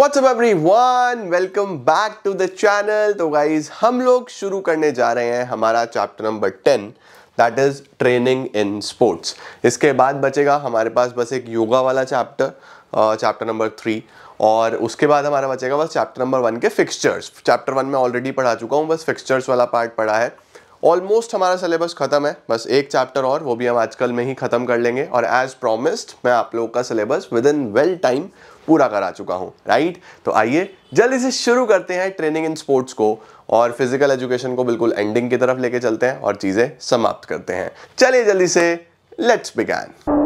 WhatsApp everyone welcome back to the channel तो guys हम लोग शुरू करने जा रहे हैं हमारा chapter number ten that is training in sports इसके बाद बचेगा हमारे पास बस एक योगा वाला चैप्टर चैप्टर नंबर थ्री और उसके बाद हमारा बचेगा बस चैप्टर नंबर वन के फिक्सचर्स चैप्टर वन में ऑलरेडी पढ़ा चुका हूँ बस फिक्सचर्स वाला पार्ट पढ़ा है ऑलमोस्ट हमारा सिलेबस खत्म है बस एक चैप्टर और वो भी हम आजकल में ही खत्म कर लेंगे और एज प्रोमिस्ड मैं आप लोगों का syllabus within well time पूरा करा चुका हूँ राइट तो आइए जल्दी से शुरू करते हैं ट्रेनिंग इन स्पोर्ट्स को और फिजिकल एजुकेशन को बिल्कुल एंडिंग की तरफ लेके चलते हैं और चीज़ें समाप्त करते हैं चलिए जल्दी से लेट्स बिगैन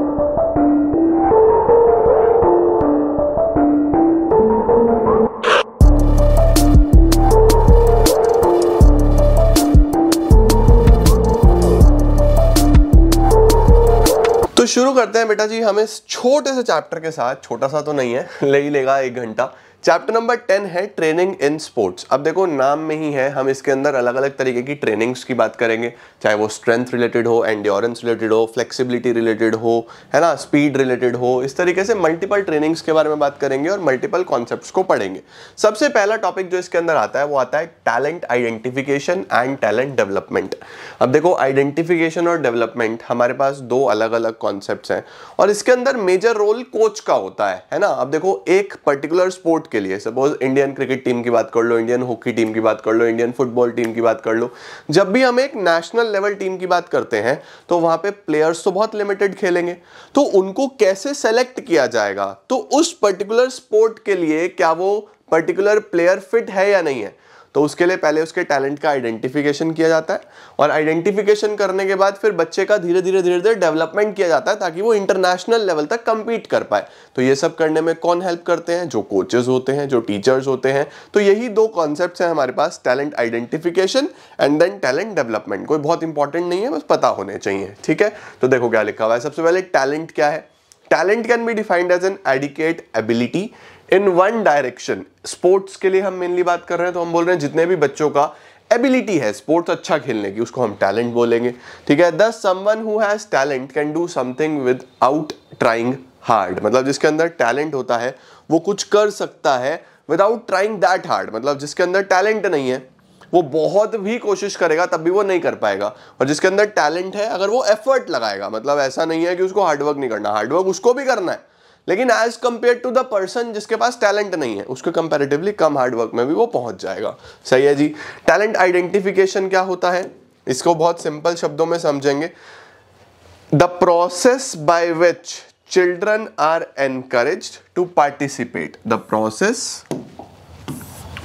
तो शुरू करते हैं बेटा जी हम इस छोटे से चैप्टर के साथ छोटा सा तो नहीं है ले ही लेगा एक घंटा चैप्टर नंबर टेन है ट्रेनिंग इन स्पोर्ट्स अब देखो नाम में ही है हम इसके अंदर अलग अलग तरीके की ट्रेनिंग्स की बात करेंगे चाहे वो स्ट्रेंथ रिलेटेड हो एंड्योरेंस रिलेटेड हो फ्लेक्सिबिलिटी रिलेटेड हो है ना स्पीड रिलेटेड हो इस तरीके से मल्टीपल ट्रेनिंग्स के बारे में बात करेंगे और मल्टीपल कॉन्सेप्ट को पढ़ेंगे सबसे पहला टॉपिक जो इसके अंदर आता है वो आता है talent identification and talent development अब देखो आइडेंटिफिकेशन और डेवलपमेंट हमारे पास दो अलग अलग कॉन्सेप्ट हैं और इसके अंदर मेजर रोल कोच का होता है है ना अब देखो एक पर्टिकुलर स्पोर्ट के लिए सपोज इंडियन क्रिकेट टीम की बात कर लो इंडियन हॉकी टीम की बात कर लो इंडियन फुटबॉल टीम की बात कर लो जब भी हम एक नेशनल लेवल टीम की बात करते हैं तो वहां पे प्लेयर्स तो बहुत लिमिटेड खेलेंगे तो उनको कैसे सेलेक्ट किया जाएगा तो उस पर्टिकुलर स्पोर्ट के लिए क्या वो पर्टिकुलर प्लेयर फिट है या नहीं है तो उसके लिए पहले उसके टैलेंट का आइडेंटिफिकेशन किया जाता है और आइडेंटिफिकेशन करने के बाद फिर बच्चे का धीरे धीरे धीरे धीरे डेवलपमेंट किया जाता है ताकि वो इंटरनेशनल लेवल तक कम्पीट कर पाए तो ये सब करने में कौन हेल्प करते हैं जो कोचेज होते हैं जो टीचर्स होते हैं तो यही दो कॉन्सेप्ट हैं हमारे पास talent identification and then talent development कोई बहुत इंपॉर्टेंट नहीं है बस पता होने चाहिए ठीक है तो देखो क्या लिखा हुआ है सबसे पहले टैलेंट क्या है talent can be defined as an adequate ability in one direction sports के लिए हम मेनली बात कर रहे हैं तो हम बोल रहे हैं जितने भी बच्चों का एबिलिटी है स्पोर्ट्स अच्छा खेलने की उसको हम टैलेंट बोलेंगे ठीक है दस someone who has talent can do something without trying hard मतलब जिसके अंदर टैलेंट होता है वो कुछ कर सकता है विदाउट ट्राइंग दैट हार्ड मतलब जिसके अंदर टैलेंट नहीं है वो बहुत भी कोशिश करेगा तब भी वो नहीं कर पाएगा और जिसके अंदर टैलेंट है अगर वो एफर्ट लगाएगा मतलब ऐसा नहीं है कि उसको हार्डवर्क नहीं करना हार्डवर्क उसको भी करना है लेकिन as compare to the person जिसके पास टैलेंट नहीं है उसके कंपेरेटिवली कम हार्डवर्क में भी वो पहुंच जाएगा सही है जी टैलेंट आइडेंटिफिकेशन क्या होता है इसको बहुत सिंपल शब्दों में समझेंगे the process by which children are encourage to participate the process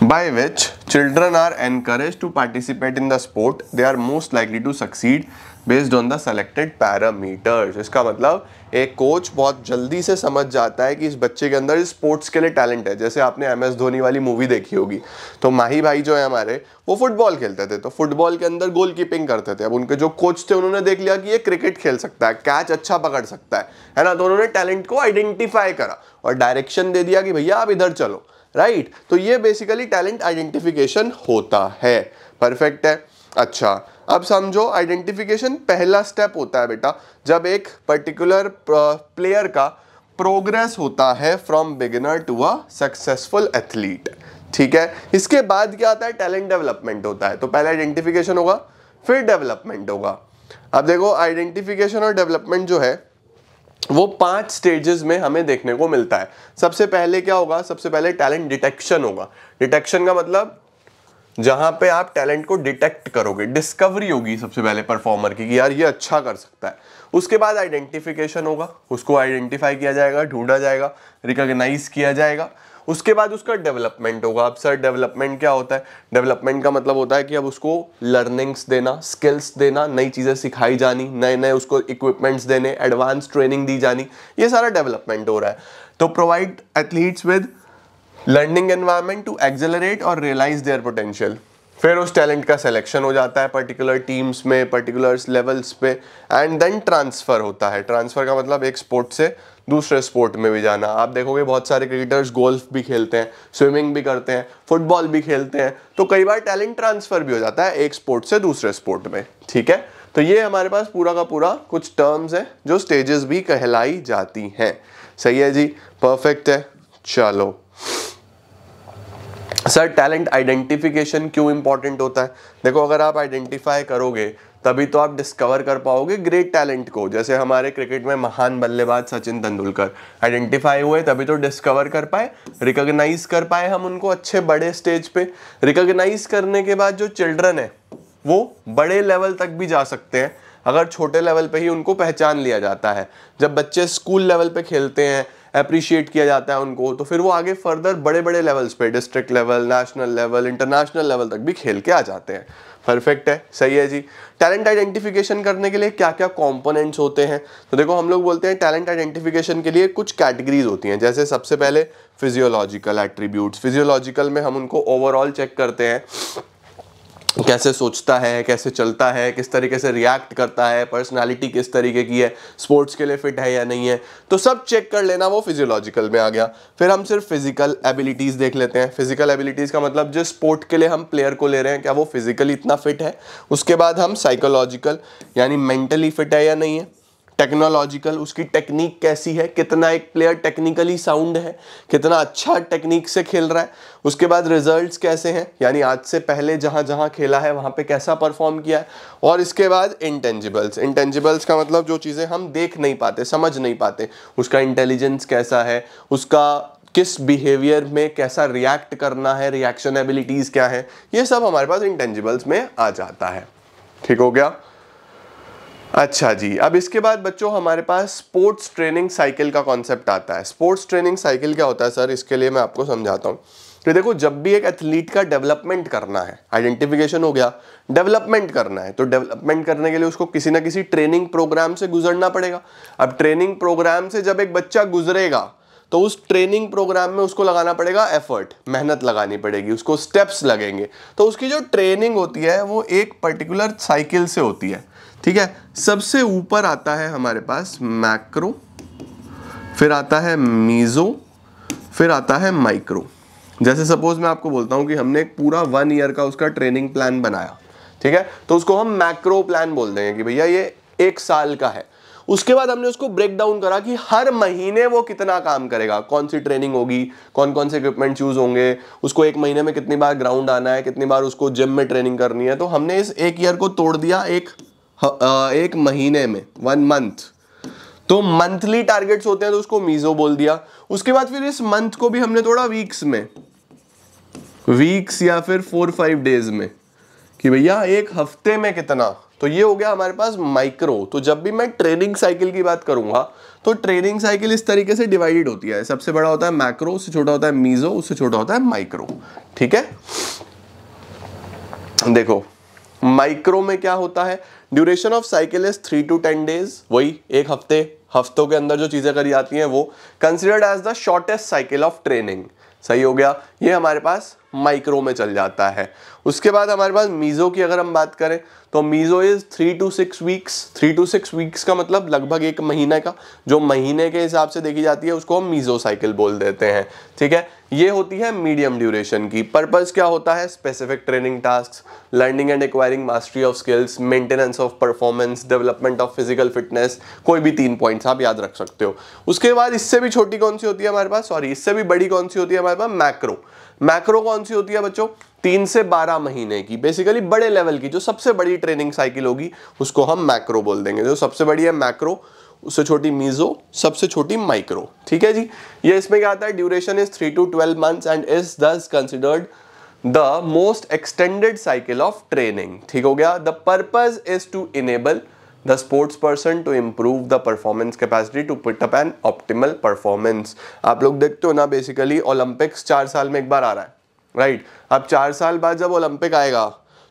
by which children are encourage to participate in the sport they are most likely to succeed based on the selected parameters इसका मतलब एक coach बहुत जल्दी से समझ जाता है कि इस बच्चे के अंदर स्पोर्ट्स के लिए टैलेंट है जैसे आपने एम एस धोनी वाली मूवी देखी होगी तो माही भाई जो है हमारे वो फुटबॉल खेलते थे तो फुटबॉल के अंदर गोल कीपिंग करते थे अब उनके जो कोच थे उन्होंने देख लिया कि ये क्रिकेट खेल सकता है कैच अच्छा पकड़ सकता है है ना तो उन्होंने टैलेंट को आइडेंटिफाई करा और डायरेक्शन दे दिया कि भैया आप इधर चलो राइट तो ये बेसिकली टैलेंट आइडेंटिफिकेशन होता है परफेक्ट है अच्छा अब समझो आइडेंटिफिकेशन पहला स्टेप होता है बेटा जब एक पर्टिकुलर प्लेयर uh, का प्रोग्रेस होता है from beginner to a successful athlete ठीक है इसके बाद क्या आता है टैलेंट डेवलपमेंट होता है तो पहले आइडेंटिफिकेशन होगा फिर डेवलपमेंट होगा अब देखो आइडेंटिफिकेशन और डेवलपमेंट जो है वो पांच स्टेजेस में हमें देखने को मिलता है सबसे पहले क्या होगा सबसे पहले टैलेंट डिटेक्शन होगा डिटेक्शन का मतलब जहां पे आप टैलेंट को डिटेक्ट करोगे डिस्कवरी होगी सबसे पहले परफॉर्मर की कि यार ये अच्छा कर सकता है उसके बाद आइडेंटिफिकेशन होगा उसको आइडेंटिफाई किया जाएगा ढूंढा जाएगा रिकॉग्नाइज किया जाएगा उसके बाद उसका डेवलपमेंट होगा अब सर डेवलपमेंट क्या होता है डेवलपमेंट का मतलब होता है कि अब उसको लर्निंग्स देना स्किल्स देना नई चीज़ें सिखाई जानी नए नए उसको इक्विपमेंट्स देने एडवांस ट्रेनिंग दी जानी ये सारा डेवलपमेंट हो रहा है तो provide athletes with learning environment to accelerate और रियलाइज देयर पोटेंशियल फिर उस टैलेंट का सिलेक्शन हो जाता है पर्टिकुलर टीम्स में पर्टिकुलर लेवल्स पे एंड देन ट्रांसफ़र होता है ट्रांसफ़र का मतलब एक स्पोर्ट से दूसरे स्पोर्ट में भी जाना आप देखोगे बहुत सारे क्रिकेटर्स गोल्फ भी खेलते हैं स्विमिंग भी करते हैं फुटबॉल भी खेलते हैं तो कई बार टैलेंट ट्रांसफ़र भी हो जाता है एक स्पोर्ट से दूसरे स्पोर्ट में ठीक है तो ये हमारे पास पूरा का पूरा कुछ टर्म्स है जो स्टेजेस भी कहलाई जाती हैं सही है जी परफेक्ट है चलो सर टैलेंट आइडेंटिफिकेशन क्यों इंपॉर्टेंट होता है देखो अगर आप आइडेंटिफाई करोगे तभी तो आप डिस्कवर कर पाओगे ग्रेट टैलेंट को जैसे हमारे क्रिकेट में महान बल्लेबाज सचिन तेंदुलकर आइडेंटिफाई हुए तभी तो डिस्कवर कर पाए रिकॉग्नाइज कर पाए हम उनको अच्छे बड़े स्टेज पे रिकॉग्नाइज करने के बाद जो चिल्ड्रन है वो बड़े लेवल तक भी जा सकते हैं अगर छोटे लेवल पे ही उनको पहचान लिया जाता है जब बच्चे स्कूल लेवल पे खेलते हैं अप्रिशिएट किया जाता है उनको तो फिर वो आगे फर्दर बड़े बड़े लेवल्स पे district level national level international level तक भी खेल के आ जाते हैं परफेक्ट है सही है जी टैलेंट आइडेंटिफिकेशन करने के लिए क्या क्या कॉम्पोनेंट्स होते हैं तो देखो हम लोग बोलते हैं टैलेंट आइडेंटिफिकेशन के लिए कुछ कैटेगरीज होती हैं जैसे सबसे पहले फिजियोलॉजिकल एट्रीब्यूट्स फिजियोलॉजिकल में हम उनको ओवरऑल चेक करते हैं कैसे सोचता है कैसे चलता है किस तरीके से रिएक्ट करता है पर्सनालिटी किस तरीके की है स्पोर्ट्स के लिए फिट है या नहीं है तो सब चेक कर लेना वो फिजियोलॉजिकल में आ गया फिर हम सिर्फ फिजिकल एबिलिटीज़ देख लेते हैं फिजिकल एबिलिटीज़ का मतलब जिस स्पोर्ट के लिए हम प्लेयर को ले रहे हैं क्या वो फिजिकली इतना फिट है उसके बाद हम साइकोलॉजिकल यानी मेंटली फिट है या नहीं है टेक्नोलॉजिकल उसकी टेक्निक कैसी है कितना एक प्लेयर टेक्निकली साउंड है कितना अच्छा टेक्निक से खेल रहा है उसके बाद रिजल्ट्स कैसे हैं यानी आज से पहले जहाँ जहाँ खेला है वहाँ पे कैसा परफॉर्म किया है और इसके बाद इंटेंजिबल्स इंटेंजिबल्स का मतलब जो चीज़ें हम देख नहीं पाते समझ नहीं पाते उसका इंटेलिजेंस कैसा है उसका किस बिहेवियर में कैसा रिएक्ट करना है रिएक्शन एबिलिटीज़ क्या है ये सब हमारे पास इंटेंजिबल्स में आ जाता है ठीक हो गया अच्छा जी अब इसके बाद बच्चों हमारे पास स्पोर्ट्स ट्रेनिंग साइकिल का कॉन्सेप्ट आता है स्पोर्ट्स ट्रेनिंग साइकिल क्या होता है सर इसके लिए मैं आपको समझाता हूँ तो देखो जब भी एक एथलीट का डेवलपमेंट करना है आइडेंटिफिकेशन हो गया डेवलपमेंट करना है तो डेवलपमेंट करने के लिए उसको किसी ना किसी ट्रेनिंग प्रोग्राम से गुजरना पड़ेगा अब ट्रेनिंग प्रोग्राम से जब एक बच्चा गुजरेगा तो उस ट्रेनिंग प्रोग्राम में उसको लगाना पड़ेगा एफर्ट मेहनत लगानी पड़ेगी उसको स्टेप्स लगेंगे तो उसकी जो ट्रेनिंग होती है वो एक पर्टिकुलर साइकिल से होती है ठीक है सबसे ऊपर आता है हमारे पास मैक्रो फिर आता है मीज़ो फिर आता है माइक्रो जैसे सपोज मैं आपको बोलता हूं कि हमने एक पूरा वन ईयर का उसका ट्रेनिंग प्लान बनाया ठीक है तो उसको हम मैक्रो प्लान बोल देंगे कि भैया ये एक साल का है उसके बाद हमने उसको ब्रेक डाउन करा कि हर महीने वो कितना काम करेगा कौन सी ट्रेनिंग होगी कौन कौन से इक्विपमेंट यूज होंगे उसको एक महीने में कितनी बार ग्राउंड आना है कितनी बार उसको जिम में ट्रेनिंग करनी है तो हमने इस एक ईयर को तोड़ दिया एक एक महीने में वन मंथ तो मंथली टारगेट्स होते हैं तो उसको मीजो बोल दिया उसके बाद फिर इस मंथ को भी हमने थोड़ा वीक्स में वीक्स या फिर फोर फाइव डेज में कि भैया एक हफ्ते में कितना तो ये हो गया हमारे पास माइक्रो तो जब भी मैं ट्रेनिंग साइकिल की बात करूंगा तो ट्रेनिंग साइकिल इस तरीके से डिवाइडेड होती है सबसे बड़ा होता है मैक्रो उससे छोटा होता है मीजो उससे छोटा होता है माइक्रो ठीक है देखो माइक्रो में क्या होता है duration of cycle is three to ten days वही एक हफ्ते हफ्तों के अंदर जो चीज़ें करी जाती हैं वो considered as the shortest cycle of training सही हो गया ये हमारे पास माइक्रो में चल जाता है उसके बाद हमारे पास मीज़ो की अगर हम बात करें तो meso is three to six weeks three to six weeks का मतलब लगभग एक महीने का जो महीने के हिसाब से देखी जाती है उसको हम मीज़ो साइकिल बोल देते हैं ठीक है ये होती है मीडियम ड्यूरेशन की पर्पज़ क्या होता है specific training task learning and acquiring mastery of skills maintenance of performance development of physical fitness कोई भी तीन पॉइंट्स आप याद रख सकते हो उसके बाद इससे भी छोटी कौन सी होती है हमारे पास सॉरी इससे भी बड़ी कौन सी होती है हमारे पास मैक्रो मैक्रो कौन सी होती है बच्चों तीन से बारह महीने की बेसिकली बड़े लेवल की जो सबसे बड़ी ट्रेनिंग साइकिल होगी उसको हम मैक्रो बोल देंगे जो सबसे बड़ी है मैक्रो उससे छोटी मीजो सबसे छोटी माइक्रो ठीक है जी ये इसमें क्या आता है duration is three to twelve months and is this considered the most extended cycle of training ठीक हो गया the purpose is to enable the sports person to improve the performance capacity to put up an optimal performance आप लोग देखते हो ना basically Olympics चार साल में एक बार आ रहा है राइट right? अब चार साल बाद जब ओलंपिक आएगा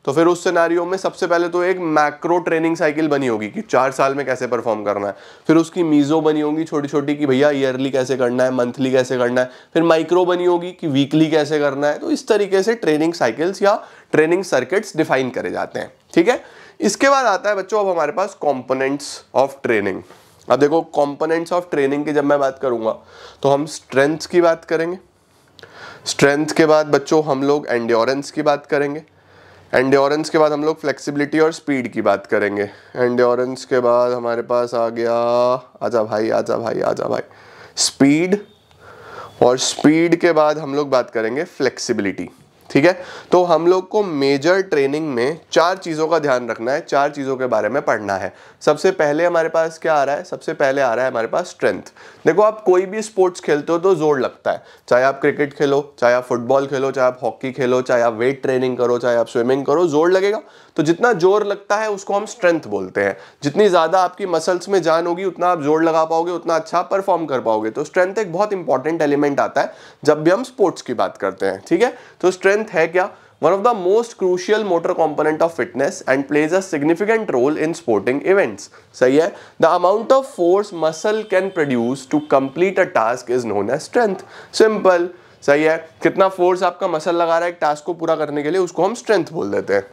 तो फिर उस सिनेरियो में सबसे पहले तो एक मैक्रो ट्रेनिंग साइकिल बनी होगी कि चार साल में कैसे परफॉर्म करना है फिर उसकी मीज़ो बनी होगी छोटी छोटी कि भैया ईयरली कैसे करना है मंथली कैसे करना है फिर माइक्रो बनी होगी कि वीकली कैसे करना है तो इस तरीके से ट्रेनिंग साइकिल्स या ट्रेनिंग सर्किट्स डिफाइन करे जाते हैं ठीक है इसके बाद आता है बच्चों अब हमारे पास कॉम्पोनेंट्स ऑफ ट्रेनिंग अब देखो कॉम्पोनेंट्स ऑफ ट्रेनिंग की जब मैं बात करूंगा तो हम स्ट्रेंथ की बात करेंगे स्ट्रेंथ के बाद बच्चों हम लोग एंड्योरेंस की बात करेंगे एंडोरेंस के बाद हम लोग फ्लेक्सिबिलिटी और स्पीड की बात करेंगे एंडोरेंस के बाद हमारे पास आ गया आजा भाई आजा भाई आजा भाई स्पीड और स्पीड के बाद हम लोग बात करेंगे फ्लेक्सिबिलिटी ठीक है तो हम लोग को मेजर ट्रेनिंग में चार चीज़ों का ध्यान रखना है चार चीज़ों के बारे में पढ़ना है सबसे पहले हमारे पास क्या आ रहा है सबसे पहले आ रहा है हमारे पास स्ट्रेंथ देखो आप कोई भी स्पोर्ट्स खेलते हो तो जोर लगता है चाहे आप क्रिकेट खेलो चाहे आप फुटबॉल खेलो चाहे आप हॉकी खेलो चाहे आप वेट ट्रेनिंग करो चाहे आप स्विमिंग करो जोर लगेगा तो जितना जोर लगता है उसको हम स्ट्रेंथ बोलते हैं जितनी ज़्यादा आपकी मसल्स में जान होगी उतना आप जोर लगा पाओगे उतना अच्छा परफॉर्म कर पाओगे तो स्ट्रेंथ एक बहुत इंपॉर्टेंट एलिमेंट आता है जब भी हम स्पोर्ट्स की बात करते हैं ठीक है तो स्ट्रेंथ स्ट्रेंथ है क्या one of the most crucial motor component of fitness and plays a significant role in sporting events सही है the amount of force muscle can produce to complete a task is known as strength simple सही है कितना force आपका muscle लगा रहा है एक टास्क को पूरा करने के लिए उसको हम स्ट्रेंथ बोल देते हैं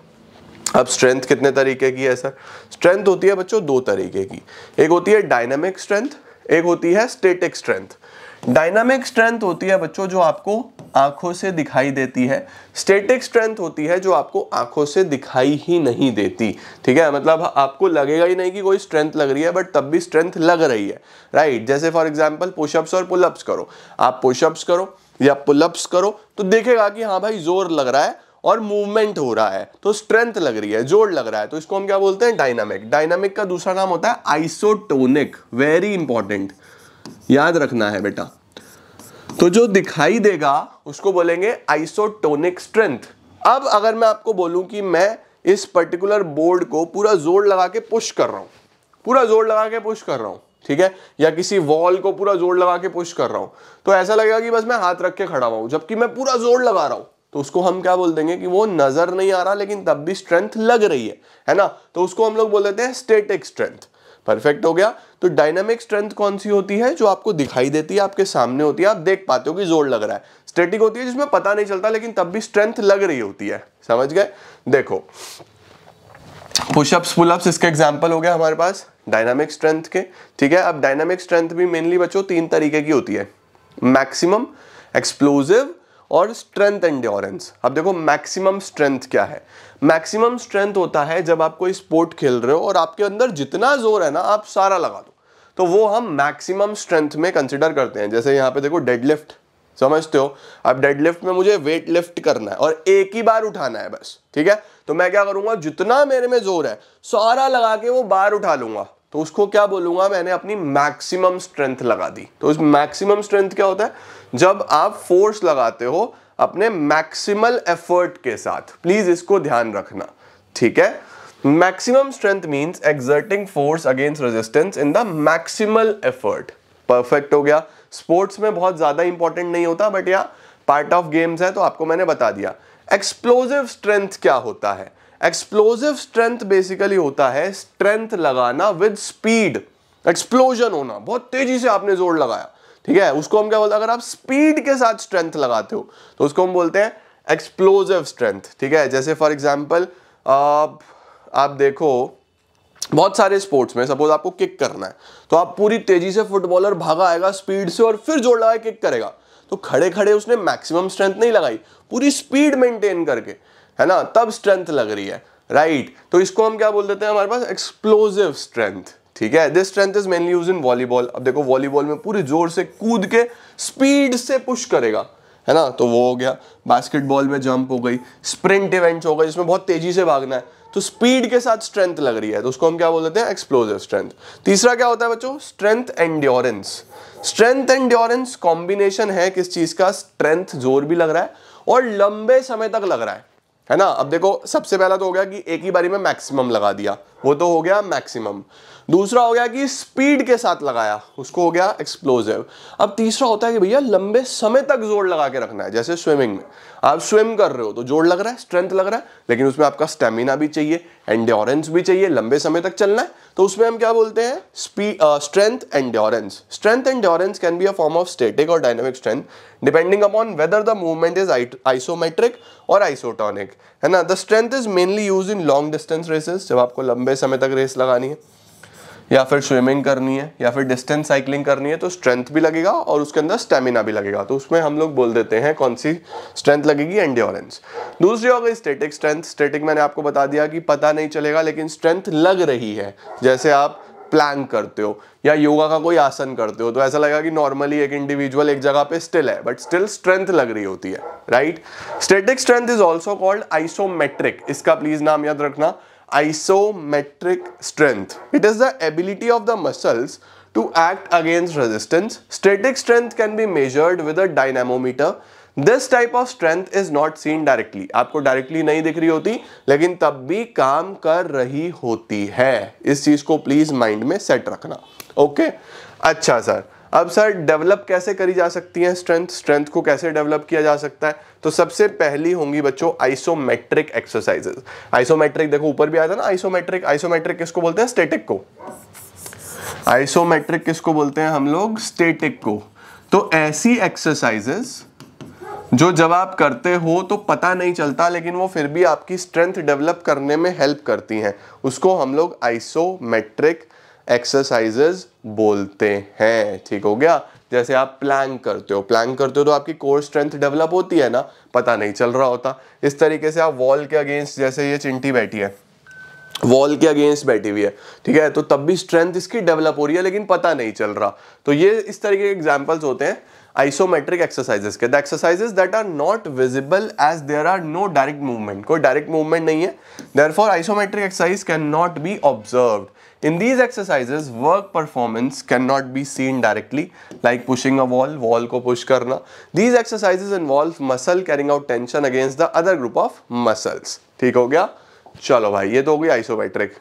अब स्ट्रेंथ कितने तरीके की है सर स्ट्रेंथ होती है बच्चों दो तरीके की एक होती है डायनेमिक स्ट्रेंथ एक होती है स्टेटिक स्ट्रेंथ डायनामिक स्ट्रेंथ होती है बच्चों जो आपको आंखों से दिखाई देती है स्टेटिक स्ट्रेंथ होती है जो आपको आंखों से दिखाई ही नहीं देती ठीक है मतलब आपको लगेगा ही नहीं कि कोई स्ट्रेंथ लग रही है बट तब भी स्ट्रेंथ लग रही है राइट जैसे फॉर एग्जाम्पल पुशअप्स और पुलअप्स करो आप पुशअप्स करो या पुलअप्स करो तो देखेगा कि हाँ भाई जोर लग रहा है और मूवमेंट हो रहा है तो स्ट्रेंथ लग रही है जोर लग रहा है तो इसको हम क्या बोलते हैं डायनामिक डायनामिक का दूसरा नाम होता है आइसोटोनिक वेरी इंपॉर्टेंट याद रखना है बेटा तो जो दिखाई देगा उसको बोलेंगे आइसोटोनिक स्ट्रेंथ अब अगर मैं आपको बोलूं कि मैं इस पर्टिकुलर बोर्ड को पूरा जोर लगा के पुश कर रहा हूं पूरा जोर लगा के पुश कर रहा हूं ठीक है या किसी वॉल को पूरा जोर लगा के पुश कर रहा हूं तो ऐसा लगेगा कि बस मैं हाथ रख के खड़ा हुआ जबकि मैं पूरा जोर लगा रहा हूं तो उसको हम क्या बोल देंगे कि वो नजर नहीं आ रहा लेकिन तब भी स्ट्रेंथ लग रही है है ना तो उसको हम लोग बोल देते हैं स्टेटिक स्ट्रेंथ परफेक्ट हो गया तो डायनामिक स्ट्रेंथ कौन सी होती है जो आपको दिखाई देती है आपके सामने होती है आप देख पाते हो कि जोर लग रहा है स्टेटिक होती है जिसमें पता नहीं चलता लेकिन तब भी स्ट्रेंथ लग रही होती है समझ गए देखो पुशअप्स पुलअप्स इसके एग्जाम्पल हो गया हमारे पास डायनामिक स्ट्रेंथ के ठीक है अब डायनामिक स्ट्रेंथ भी मेनली बच्चों तीन तरीके की होती है मैक्सिमम एक्सप्लोजिव और स्ट्रेंथ एंडोरेंस अब देखो मैक्सिमम स्ट्रेंथ क्या है मैक्सिमम स्ट्रेंथ होता है जब आप कोई स्पोर्ट खेल रहे हो और आपके अंदर जितना जोर है ना आप सारा लगा दो तो वो हम मैक्सिमम स्ट्रेंथ में कंसिडर करते हैं जैसे यहाँ पे देखो डेडलिफ्ट समझते हो अब डेडलिफ्ट में मुझे वेट लिफ्ट करना है और एक ही बार उठाना है बस ठीक है तो मैं क्या करूंगा जितना मेरे में जोर है सारा लगा के वो बार उठा लूंगा तो उसको क्या बोलूंगा मैंने अपनी मैक्सिमम स्ट्रेंथ लगा दी तो उस मैक्सिमम स्ट्रेंथ क्या होता है जब आप फोर्स लगाते हो अपने मैक्सिमल एफर्ट के साथ प्लीज़ इसको ध्यान रखना ठीक है maximum strength means exerting force against resistance in the maximal effort perfect हो गया स्पोर्ट्स में बहुत ज़्यादा इंपॉर्टेंट नहीं होता बट या पार्ट ऑफ गेम्स है तो आपको मैंने बता दिया एक्सप्लोजिव स्ट्रेंथ क्या होता है एक्सप्लोजिव स्ट्रेंथ बेसिकली होता है स्ट्रेंथ लगाना विद स्पीड एक्सप्लोजन होना बहुत तेजी से आपने जोर लगाया ठीक है उसको हम क्या बोलते हैं अगर आप स्पीड के साथ स्ट्रेंथ लगाते हो तो उसको हम बोलते हैं एक्सप्लोजिव स्ट्रेंथ ठीक है जैसे फॉर एग्जाम्पल आप देखो बहुत सारे स्पोर्ट्स में सपोज आपको किक करना है तो आप पूरी तेजी से फुटबॉलर भागा आएगा स्पीड से और फिर जोड़ लगा किक करेगा तो खड़े खड़े उसने मैक्सिमम स्ट्रेंथ नहीं लगाई पूरी स्पीड मेंटेन करके है ना तब स्ट्रेंथ लग रही है राइट right. तो इसको हम क्या बोल देते हैं हमारे पास एक्सप्लोजिव स्ट्रेंथ ठीक है this strength is mainly use in volleyball अब देखो वॉलीबॉल में पूरे जोर से कूद के स्पीड से पुश करेगा है ना तो वो हो गया बास्केटबॉल में जंप हो गई स्प्रिंट इवेंट हो गए जिसमें बहुत तेजी से भागना है तो स्पीड के साथ स्ट्रेंथ लग रही है तो उसको हम क्या बोल देते हैं एक्सप्लोजिव स्ट्रेंथ तीसरा क्या होता है बच्चों strength endurance strength endurance combination है किस चीज़ का स्ट्रेंथ जोर भी लग रहा है और लंबे समय तक लग रहा है है ना अब देखो सबसे पहला तो हो गया कि एक ही बारी में मैक्सिमम लगा दिया वो तो हो गया मैक्सिमम दूसरा हो गया कि स्पीड के साथ लगाया उसको हो गया एक्सप्लोजिव अब तीसरा होता है कि भैया लंबे समय तक जोर लगा के रखना है जैसे स्विमिंग में आप स्विम कर रहे हो तो जोर लग रहा है स्ट्रेंथ लग रहा है लेकिन उसमें आपका स्टेमिना भी चाहिए एंड्योरेंस भी चाहिए लंबे समय तक चलना है तो उसमें हम क्या बोलते हैं speed strength endurance strength endurance can be a form of static और dynamic strength depending upon whether the movement is isometric और आइसोटॉनिक है ना the strength is mainly use in long distance races जब आपको लंबे लंबे समय तक रेस लगानी है या फिर स्विमिंग करनी है या फिर डिस्टेंस साइकिलिंग करनी है तो स्ट्रेंथ भी लगेगा और उसके अंदर स्टेमिना भी लगेगा तो उसमें हम लोग बोल देते हैं कौन सी स्ट्रेंथ लगेगी एंडियोरेंस दूसरी हो गई स्टेटिक स्ट्रेंथ स्टेटिक मैंने आपको बता दिया कि पता नहीं चलेगा लेकिन स्ट्रेंथ लग रही है जैसे आप प्लान करते हो या योगा का कोई आसन करते हो तो ऐसा लगेगा कि नॉर्मली एक इंडिविजुअल एक जगह पे स्टिल है बट स्टिल स्ट्रेंथ लग रही होती है right static strength is also called isometric इसका प्लीज नाम याद रखना isometric strength. It is the ability of the muscles to act against resistance. Static strength can be measured with a dynamometer. This type of strength is not seen directly. आपको directly नहीं दिख रही होती लेकिन तब भी काम कर रही होती है इस चीज को please mind में set रखना okay? अच्छा सर अब सर डेवलप कैसे करी जा सकती है स्ट्रेंथ स्ट्रेंथ को कैसे डेवलप किया जा सकता है तो सबसे पहली होंगी बच्चों आइसोमेट्रिक एक्सरसाइजेस आइसोमेट्रिक देखो ऊपर भी आया था ना आइसोमेट्रिक आइसोमेट्रिक किसको बोलते हैं स्टेटिक को आइसोमेट्रिक किसको बोलते हैं हम लोग स्टेटिक को तो ऐसी एक्सरसाइजेस जो जब आप करते हो तो पता नहीं चलता लेकिन वो फिर भी आपकी स्ट्रेंथ डेवलप करने में हेल्प करती हैं उसको हम लोग आइसोमेट्रिक एक्सरसाइजेस बोलते हैं ठीक हो गया जैसे आप प्लान करते हो प्लान करते हो तो आपकी कोर स्ट्रेंथ डेवलप होती है ना पता नहीं चल रहा होता इस तरीके से आप वॉल के अगेंस्ट जैसे ये चिंटी बैठी है वॉल के अगेंस्ट बैठी हुई है ठीक है तो तब भी स्ट्रेंथ इसकी डेवलप हो रही है लेकिन पता नहीं चल रहा तो ये इस तरीके के एग्जाम्पल्स होते हैं आइसोमेट्रिक एक्सरसाइजेस के the exercises that are not visible as there are no direct movement कोई डायरेक्ट मूवमेंट नहीं है therefore isometric exercise cannot be observe In these exercises, work performance cannot be seen directly, like pushing a wall, wall ko push karna. These exercises involve muscle carrying out tension against the other group of muscles. ठीक हो गया चलो भाई ये तो हो गई isometric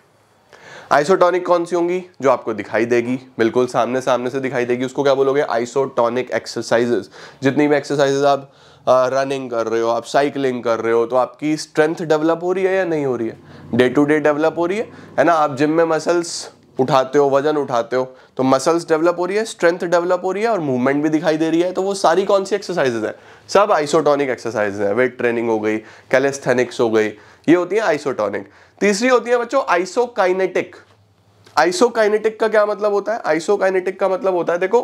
isotonic कौन सी होंगी जो आपको दिखाई देगी बिल्कुल सामने सामने से दिखाई देगी उसको क्या बोलोगे आइसोटॉनिक एक्सरसाइजेज जितनी भी एक्सरसाइजेज आप रनिंग कर रहे हो आप साइकिलिंग कर रहे हो तो आपकी स्ट्रेंथ डेवलप हो रही है या नहीं हो रही है डे टू डे डेवलप हो रही है है ना आप जिम में मसल्स उठाते हो वजन उठाते हो तो मसल्स डेवलप हो रही है स्ट्रेंथ डेवलप हो रही है और मूवमेंट भी दिखाई दे रही है तो वो सारी कौन सी एक्सरसाइजेज हैं सब आइसोटॉनिक एक्सरसाइज हैं वेट ट्रेनिंग हो गई कैलेस्थेनिक्स हो गई ये होती है आइसोटॉनिक तीसरी होती है बच्चों आइसोकाइनेटिक आइसोकाइनेटिक का क्या मतलब होता है आइसोकाइनेटिक का मतलब होता है देखो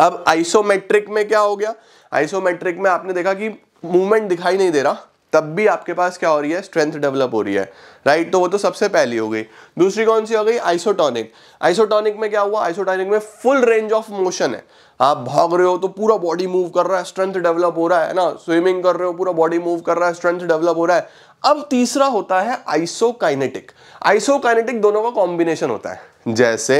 अब आइसोमेट्रिक में क्या हो गया आइसोमेट्रिक में आपने देखा कि मूवमेंट दिखाई नहीं दे रहा तब भी आपके पास क्या हो रही है स्ट्रेंथ डेवलप हो रही है राइट तो वो तो सबसे पहली हो गई दूसरी कौन सी हो गई आइसोटॉनिक आइसोटॉनिक में क्या हुआ आइसोटॉनिक में फुल रेंज ऑफ मोशन है आप भाग रहे हो तो पूरा बॉडी मूव कर रहा है स्ट्रेंथ डेवलप हो रहा है ना स्विमिंग कर रहे हो पूरा बॉडी मूव कर रहा है स्ट्रेंथ डेवलप हो रहा है अब तीसरा होता है आइसोकाइनेटिक आइसोकाइनेटिक दोनों का कॉम्बिनेशन होता है जैसे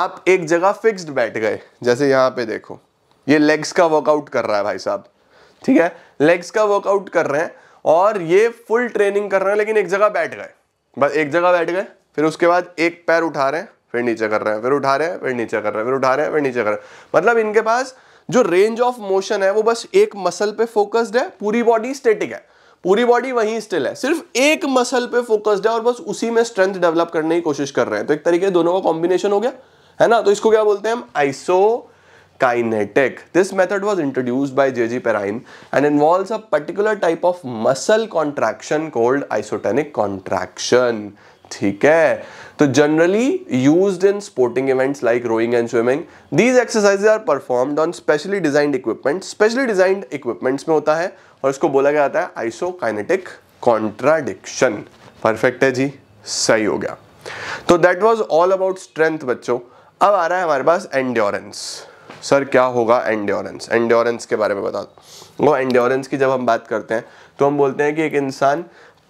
आप एक जगह फिक्स्ड बैठ गए जैसे यहां पे देखो ये लेग्स का वर्कआउट कर रहा है भाई साहब ठीक है लेग्स का वर्कआउट कर रहे हैं और ये फुल ट्रेनिंग कर रहे हैं लेकिन एक जगह बैठ गए बस एक जगह बैठ गए फिर उसके बाद एक पैर उठा रहे हैं फिर नीचे कर रहे हैं फिर उठा रहे हैं फिर नीचे कर रहे हैं फिर उठा रहे हैं फिर नीचे कर रहे हैं मतलब इनके पास जो रेंज ऑफ मोशन है वो बस एक मसल पे फोकस्ड है पूरी बॉडी स्टेटिक है पूरी बॉडी वहीं स्टिल है सिर्फ एक मसल पे फोकस्ड है और बस उसी में स्ट्रेंथ डेवलप करने की कोशिश कर रहे हैं तो एक तरीके दोनों का कॉम्बिनेशन हो गया है ना तो इसको क्या बोलते हैं हम iso kinetic. This method was introduced by J.G. Perrine and involves a particular type of muscle contraction called isotonic contraction. ठीक है तो generally use in sporting events like rowing and swimming these exercises are performed on specially designed equipment specially designed equipments में होता है और इसको बोला गया आता है आइसोकाइनेटिक कॉन्ट्राडिक्शन परफेक्ट है जी सही हो गया तो that was all about strength बच्चों अब आ रहा है हमारे पास एंड्योरेंस सर क्या होगा एंड्योरेंस एंड्योरेंस के बारे में बता दो वो एंड्योरेंस की जब हम बात करते हैं तो हम बोलते हैं कि एक इंसान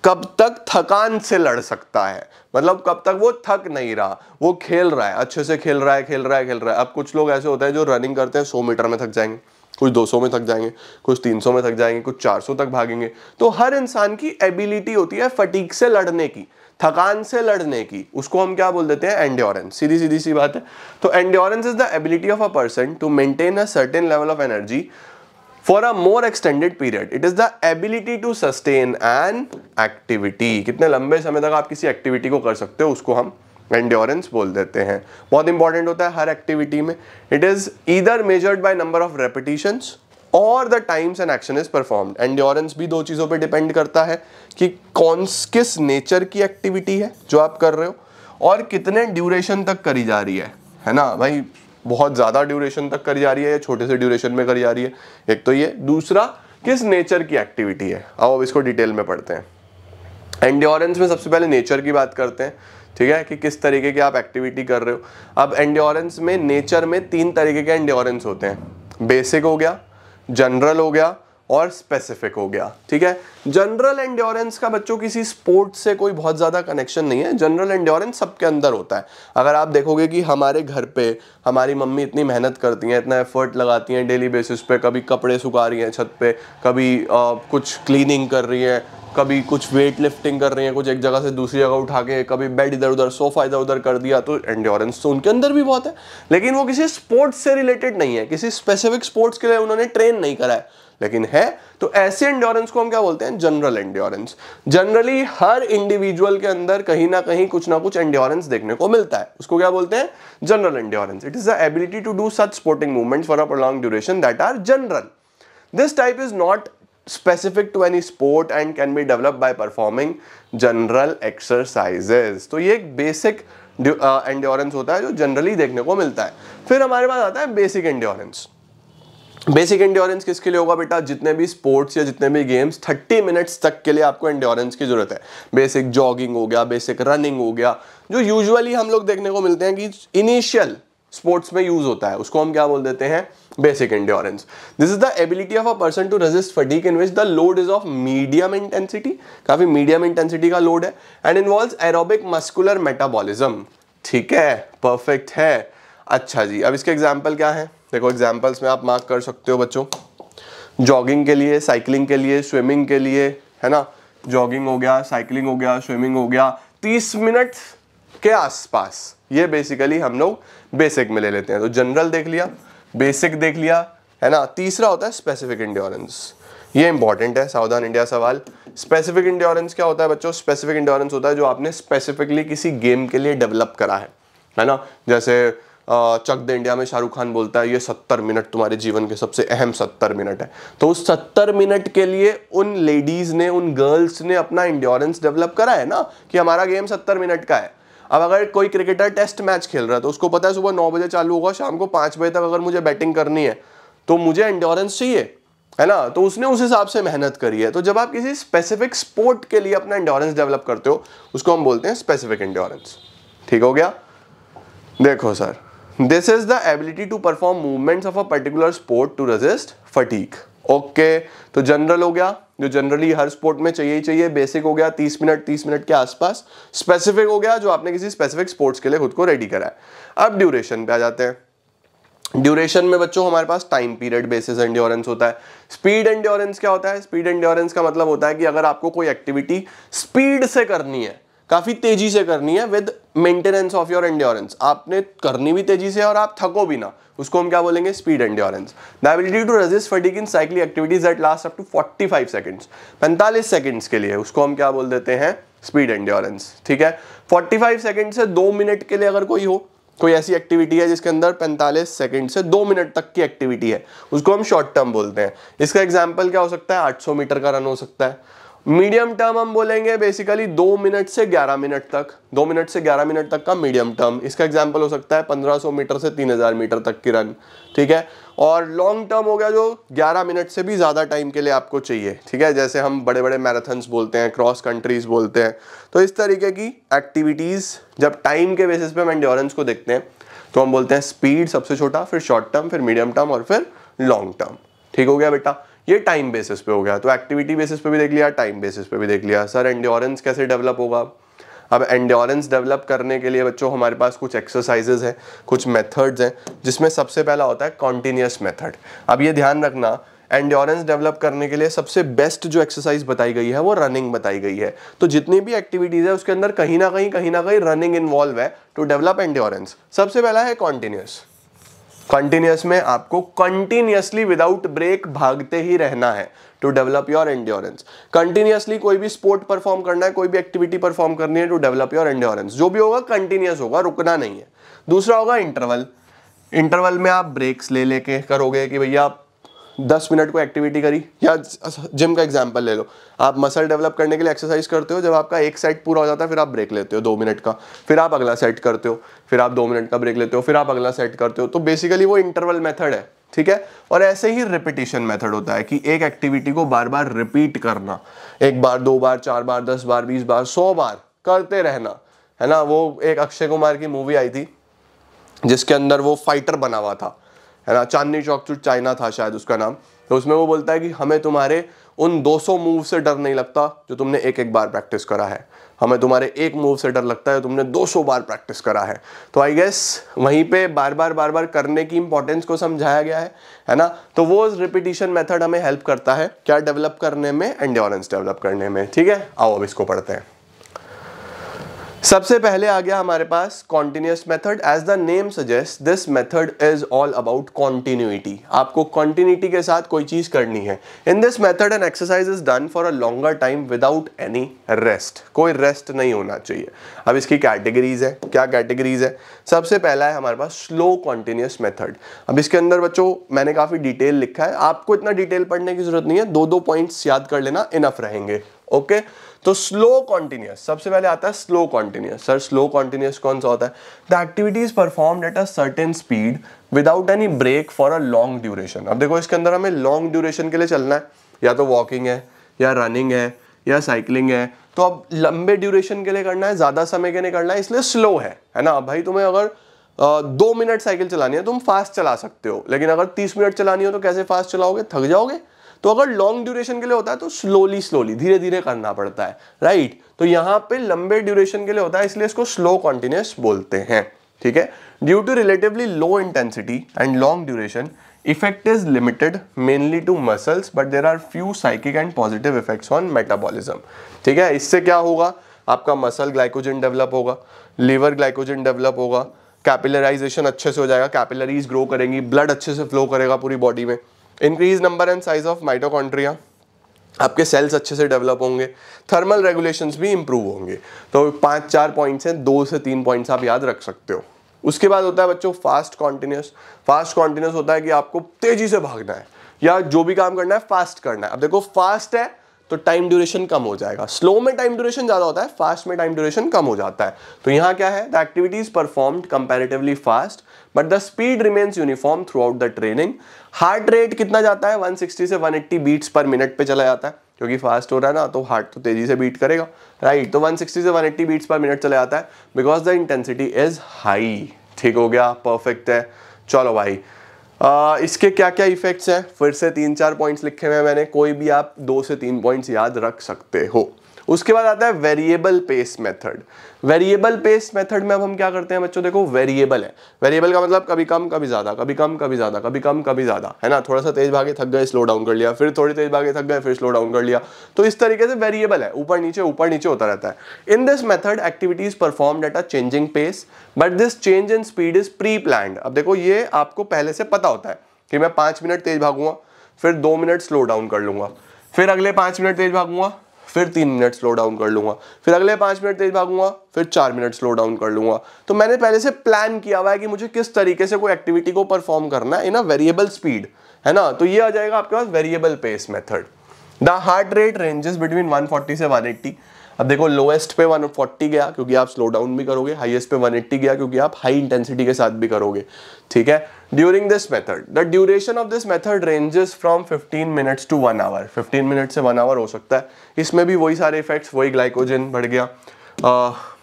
कब तक थकान से लड़ सकता है मतलब कब तक वो थक नहीं रहा वो खेल रहा है अच्छे से खेल रहा है खेल रहा है खेल रहा है अब कुछ लोग ऐसे होते हैं जो रनिंग करते हैं सौ मीटर में थक जाएंगे कुछ 200 में थक जाएंगे कुछ 300 में थक जाएंगे कुछ 400 तक भागेंगे तो हर इंसान की एबिलिटी होती है फटीक से लड़ने की थकान से लड़ने की उसको हम क्या बोल देते हैं एंड्योरेंस सीधी सीधी सी बात है तो endurance is the ability of a person to maintain a certain level of energy for a more extended period it is the ability to sustain an activity कितने लंबे समय तक आप किसी एक्टिविटी को कर सकते हो उसको हम एंड्योरेंस बोल देते हैं बहुत इंपॉर्टेंट होता है हर एक्टिविटी में it is either measured by number of repetitions और the times and action is perform endurance भी दो चीज़ों पे डिपेंड करता है कि कौन किस नेचर की एक्टिविटी है जो आप कर रहे हो और कितने ड्यूरेशन तक करी जा रही है है ना भाई बहुत ज़्यादा ड्यूरेशन तक करी जा रही है या छोटे से ड्यूरेशन में करी जा रही है एक तो ये दूसरा किस नेचर की एक्टिविटी है अब अब इसको डिटेल में पढ़ते हैं एंड्योरेंस में सबसे पहले नेचर की बात करते हैं ठीक है कि किस तरीके की आप एक्टिविटी कर रहे हो अब एंड्योरेंस में नेचर में तीन तरीके के एंड्योरेंस होते हैं बेसिक हो गया जनरल हो गया और स्पेसिफिक हो गया ठीक है जनरल एंड्योरेंस का बच्चों किसी स्पोर्ट्स से कोई बहुत ज़्यादा कनेक्शन नहीं है जनरल एंड्योरेंस सबके अंदर होता है अगर आप देखोगे कि हमारे घर पे हमारी मम्मी इतनी मेहनत करती हैं इतना एफर्ट लगाती हैं डेली बेसिस पे कभी कपड़े सुखा रही हैं छत पे कभी आ, कुछ क्लीनिंग कर रही हैं कभी कुछ वेट लिफ्टिंग कर रहे हैं कुछ एक जगह से दूसरी जगह उठा के कभी बेड इधर उधर सोफा इधर उधर कर दिया तो एंडोरेंस तो उनके अंदर भी बहुत है लेकिन वो किसी स्पोर्ट्स से रिलेटेड नहीं है किसी स्पेसिफिक स्पोर्ट्स के लिए उन्होंने ट्रेन नहीं करा है लेकिन है तो ऐसे एंडोरेंस को हम क्या बोलते हैं जनरल एंडोरेंस जनरली हर इंडिविजुअल के अंदर कहीं ना कहीं कुछ ना कुछ एंडोरेंस देखने को मिलता है उसको क्या बोलते हैं general endurance it is the ability to do such sporting movements for a prolong duration that are general this type is not specific to any sport and can be develop by performing general exercises तो ये एक basic uh, endurance होता है जो generally देखने को मिलता है फिर हमारे पास आता है बेसिक endurance बेसिक एंड्योरेंस किसके लिए होगा बेटा जितने भी स्पोर्ट्स या जितने भी गेम्स 30 मिनट्स तक के लिए आपको एंड्योरेंस की ज़रूरत है बेसिक जॉगिंग हो गया बेसिक रनिंग हो गया जो यूजुअली हम लोग देखने को मिलते हैं कि इनिशियल स्पोर्ट्स में यूज होता है उसको हम क्या बोल देते हैं basic endurance this is the ability of a person to resist fatigue in which the load is of medium intensity काफी मीडियम इंटेंसिटी का लोड है and involve aerobic muscular metabolism ठीक है परफेक्ट है अच्छा जी अब इसके एग्जाम्पल क्या है देखो एग्जाम्पल्स में आप मार्क कर सकते हो बच्चों जॉगिंग के लिए साइकिलिंग के लिए स्विमिंग के लिए है ना जॉगिंग हो गया साइकिलिंग हो गया स्विमिंग हो गया तीस मिनट के आसपास ये बेसिकली हम लोग बेसिक में ले लेते हैं तो जनरल देख लिया बेसिक देख लिया है ना तीसरा होता है स्पेसिफिक इंड्योरेंस ये इंपॉर्टेंट है सावधान इंडिया सवाल स्पेसिफिक इंड्योरेंस क्या होता है बच्चों स्पेसिफिक इंड्योरेंस होता है जो आपने स्पेसिफिकली किसी गेम के लिए डेवलप करा है है ना जैसे चक द इंडिया में शाहरुख खान बोलता है ये सत्तर मिनट तुम्हारे जीवन के सबसे अहम सत्तर मिनट है तो उस सत्तर मिनट के लिए उन लेडीज़ ने उन गर्ल्स ने अपना इंड्योरेंस डेवलप करा है ना कि हमारा गेम सत्तर मिनट का है अब अगर कोई क्रिकेटर टेस्ट मैच खेल रहा है तो उसको पता है सुबह नौ बजे चालू होगा शाम को पाँच बजे तक अगर मुझे बैटिंग करनी है तो मुझे एंडोरेंस चाहिए है ना तो उसने उस हिसाब से मेहनत करी है तो जब आप किसी स्पेसिफिक स्पोर्ट के लिए अपना एंडोरेंस डेवलप करते हो उसको हम बोलते हैं स्पेसिफिक एंडोरेंस ठीक हो गया देखो sir this is the ability to perform movements of a particular sport to resist fatigue okay तो जनरल हो गया जो जनरली हर स्पोर्ट में चाहिए ही चाहिए बेसिक हो गया तीस मिनट तीस मिनट के आसपास स्पेसिफिक हो गया जो आपने किसी स्पेसिफिक स्पोर्ट्स के लिए खुद को रेडी करा है अब ड्यूरेशन पे आ जाते हैं ड्यूरेशन में बच्चों हमारे पास टाइम पीरियड बेसिस एंड्योरेंस होता है स्पीड एंड्योरेंस क्या होता है स्पीड एंड्योरेंस का मतलब होता है कि अगर आपको कोई एक्टिविटी स्पीड से करनी है काफ़ी तेज़ी से करनी है with maintenance of your endurance आपने करनी भी तेज़ी से और आप थको भी ना उसको हम क्या बोलेंगे speed endurance the ability to resist fatigue in cycle activities at last up to 45 seconds पैंतालीस सेकेंड्स के लिए उसको हम क्या बोल देते हैं स्पीड एंड्योरेंस ठीक है 45 सेकेंड से दो मिनट के लिए अगर कोई हो कोई ऐसी एक्टिविटी है जिसके अंदर 45 सेकंड से दो मिनट तक की एक्टिविटी है उसको हम शॉर्ट टर्म बोलते हैं इसका एग्जाम्पल क्या हो सकता है 800 मीटर का रन हो सकता है मीडियम टर्म हम बोलेंगे बेसिकली दो मिनट से ग्यारह मिनट तक दो मिनट से ग्यारह मिनट तक का मीडियम टर्म इसका एग्जाम्पल हो सकता है पंद्रह सौ मीटर से तीन हजार मीटर तक की रन ठीक है और लॉन्ग टर्म हो गया जो ग्यारह मिनट से भी ज़्यादा टाइम के लिए आपको चाहिए ठीक है जैसे हम बड़े बड़े मैराथन्स बोलते हैं क्रॉस कंट्रीज बोलते हैं तो इस तरीके की एक्टिविटीज़ जब टाइम के बेसिस पे हम एंडोरेंस को देखते हैं तो हम बोलते हैं स्पीड सबसे छोटा फिर शॉर्ट टर्म फिर मीडियम टर्म और फिर लॉन्ग टर्म ठीक हो गया बेटा ये टाइम बेसिस पे हो गया तो एक्टिविटी बेसिस पे भी देख लिया टाइम बेसिस पे भी देख लिया सर एंडोरेंस कैसे डेवलप होगा अब एंडोरेंस डेवलप करने के लिए बच्चों हमारे पास कुछ एक्सरसाइजेज हैं कुछ मेथड्स हैं जिसमें सबसे पहला होता है कॉन्टीन्यूस मेथड अब ये ध्यान रखना एंड्योरेंस डेवलप करने के लिए सबसे बेस्ट जो एक्सरसाइज बताई गई है वो रनिंग बताई गई है तो जितनी भी एक्टिविटीज़ है उसके अंदर कहीं ना कहीं कहीं ना कहीं रनिंग इन्वॉल्व है टू डेवलप एंड्योरेंस सबसे पहला है कॉन्टीन्यूस कंटिन्यूस में आपको कंटिन्यूसली विदाउट ब्रेक भागते ही रहना है to develop your endurance continuously कोई भी स्पोर्ट परफॉर्म करना है कोई भी एक्टिविटी परफॉर्म करनी है टू डेवलप योर एंड्योरेंस जो भी होगा कंटिन्यूस होगा रुकना नहीं है दूसरा होगा इंटरवल इंटरवल में आप ब्रेक्स ले लेके करोगे कि भैया आप दस मिनट को एक्टिविटी करी या जिम का एग्जाम्पल ले लो आप मसल डेवलप करने के लिए एक्सरसाइज करते हो जब आपका एक सेट पूरा हो जाता है फिर आप ब्रेक लेते हो दो मिनट का फिर आप अगला सेट करते हो फिर आप दो मिनट का ब्रेक लेते हो फिर आप अगला सेट करते हो तो बेसिकली वो इंटरवल मेथड है ठीक है और ऐसे ही रिपीटेशन मेथड होता है कि एक एक्टिविटी को बार बार रिपीट करना एक बार दो बार चार बार दस बार बीस बार सौ बार करते रहना है ना वो एक अक्षय कुमार की मूवी आई थी जिसके अंदर वो फाइटर बना हुआ था है ना चांदनी चौक टू चाइना था शायद उसका नाम तो उसमें वो बोलता है कि हमें तुम्हारे उन 200 मूव से डर नहीं लगता जो तुमने एक एक बार प्रैक्टिस करा है हमें तुम्हारे एक मूव से डर लगता है तुमने 200 बार प्रैक्टिस करा है तो आई गेस वहीं पे बार बार बार बार करने की इंपॉर्टेंस को समझाया गया है है ना तो वो रिपीटिशन मेथड हमें हेल्प करता है क्या डेवलप करने में एंडोरेंस डेवलप करने में ठीक है आओ अब इसको पढ़ते हैं सबसे पहले आ गया हमारे पास continuous method as the name suggest this method is all about continuity आपको कॉन्टिन्यूटी के साथ कोई चीज करनी है in this method an exercise is done for a longer time without any rest कोई रेस्ट नहीं होना चाहिए अब इसकी कैटेगरीज है क्या कैटेगरीज है सबसे पहला है हमारे पास स्लो कॉन्टिन्यूस मेथड अब इसके अंदर बच्चों मैंने काफी डिटेल लिखा है आपको इतना डिटेल पढ़ने की जरूरत नहीं है दो दो पॉइंट्स याद कर लेना इनफ रहेंगे ओके okay? तो स्लो कॉन्टिन्यूस सबसे पहले आता है slow continuous sir slow continuous कौन सा होता है the activities perform at a certain speed without any break for a long duration अब देखो इसके अंदर हमें लॉन्ग ड्यूरेशन के लिए चलना है या तो वॉकिंग है या रनिंग है या साइकिलिंग है तो अब लंबे ड्यूरेशन के लिए करना है ज़्यादा समय के लिए करना है इसलिए स्लो है है ना भाई तुम्हें अगर आ, दो मिनट साइकिल चलानी है तुम फास्ट चला सकते हो लेकिन अगर तीस मिनट चलानी हो तो कैसे फास्ट चलाओगे थक जाओगे तो अगर लॉन्ग ड्यूरेशन के लिए होता है तो स्लोली स्लोली धीरे धीरे करना पड़ता है राइट तो यहां पे लंबे ड्यूरेशन के लिए होता है इसलिए इसको स्लो कॉन्टिन्यूस बोलते हैं ठीक है due to relatively low intensity and long duration effect is limited mainly to muscles but there are few psychic and positive effect on metabolism ठीक है इससे क्या होगा आपका मसल ग्लाइकोजन डेवलप होगा लीवर ग्लाइकोजन डेवलप होगा कैपिलराइजेशन अच्छे से हो जाएगा कैपिलरीज ग्रो करेंगी ब्लड अच्छे से फ्लो करेगा पूरी बॉडी में increase number and size of mitochondria आपके सेल्स अच्छे से डेवलप होंगे थर्मल रेगुलेशंस भी इंप्रूव होंगे तो पांच चार पॉइंट्स हैं दो से तीन पॉइंट्स आप याद रख सकते हो उसके बाद होता है बच्चों फास्ट कॉन्टिन्यूस फास्ट कॉन्टिन्यूस होता है कि आपको तेजी से भागना है या जो भी काम करना है फास्ट करना है अब देखो फास्ट है तो टाइम ड्यूरेशन कम हो जाएगा स्लो में टाइम ड्यूरेशन ज़्यादा होता है फास्ट में टाइम ड्यूरेशन कम हो जाता है तो यहाँ क्या है the activities performed comparatively fast but the speed remains uniform throughout the training heart rate कितना जाता है 160 से 180 बीट्स पर मिनट पे चला जाता है क्योंकि फास्ट हो रहा है ना तो हार्ट तो तेजी से बीट करेगा राइट तो 160 से 180 बीट्स पर मिनट चला जाता है because the intensity is high ठीक हो गया परफेक्ट है चलो भाई आ, इसके क्या क्या इफेक्ट्स हैं फिर से तीन चार पॉइंट्स लिखे हुए हैं मैंने कोई भी आप दो से तीन पॉइंट्स याद रख सकते हो उसके बाद आता है variable pace method variable pace method में अब हम क्या करते हैं बच्चों देखो वेरिएबल है वेरिएबल का मतलब कभी कम कभी ज़्यादा कभी कम कभी ज़्यादा कभी कम कभी ज़्यादा है ना थोड़ा सा तेज भागे थक गए स्लो डाउन कर लिया फिर थोड़ी तेज भागे थक गए फिर स्लो डाउन कर लिया तो इस तरीके से वेरिएबल है ऊपर नीचे ऊपर नीचे होता रहता है in this method activities perform at a changing pace but this change in speed is pre plan अब देखो ये आपको पहले से पता होता है कि मैं पांच मिनट तेज भागूंगा फिर दो मिनट स्लो डाउन कर लूंगा फिर अगले पांच मिनट तेज भागूंगा फिर तीन मिनट स्लो डाउन कर लूंगा फिर अगले पांच मिनट तेज भागूंगा फिर चार मिनट स्लो डाउन कर लूंगा तो मैंने पहले से प्लान किया हुआ है कि मुझे किस तरीके से कोई एक्टिविटी को परफॉर्म करना है इन अ वेरिएबल स्पीड है ना तो ये आ जाएगा आपके पास variable pace method the heart rate ranges between 140 से 180 अब देखो लोएस्ट पे 140 गया क्योंकि आप स्लो डाउन भी करोगे हाईएस्ट पे 180 गया क्योंकि आप हाई इंटेंसिटी के साथ भी करोगे ठीक है during this method the duration of this method ranges from 15 minutes to one hour 15 minute से वन आवर हो सकता है इसमें भी वही सारे इफेक्ट्स वही ग्लाइकोजन बढ़ गया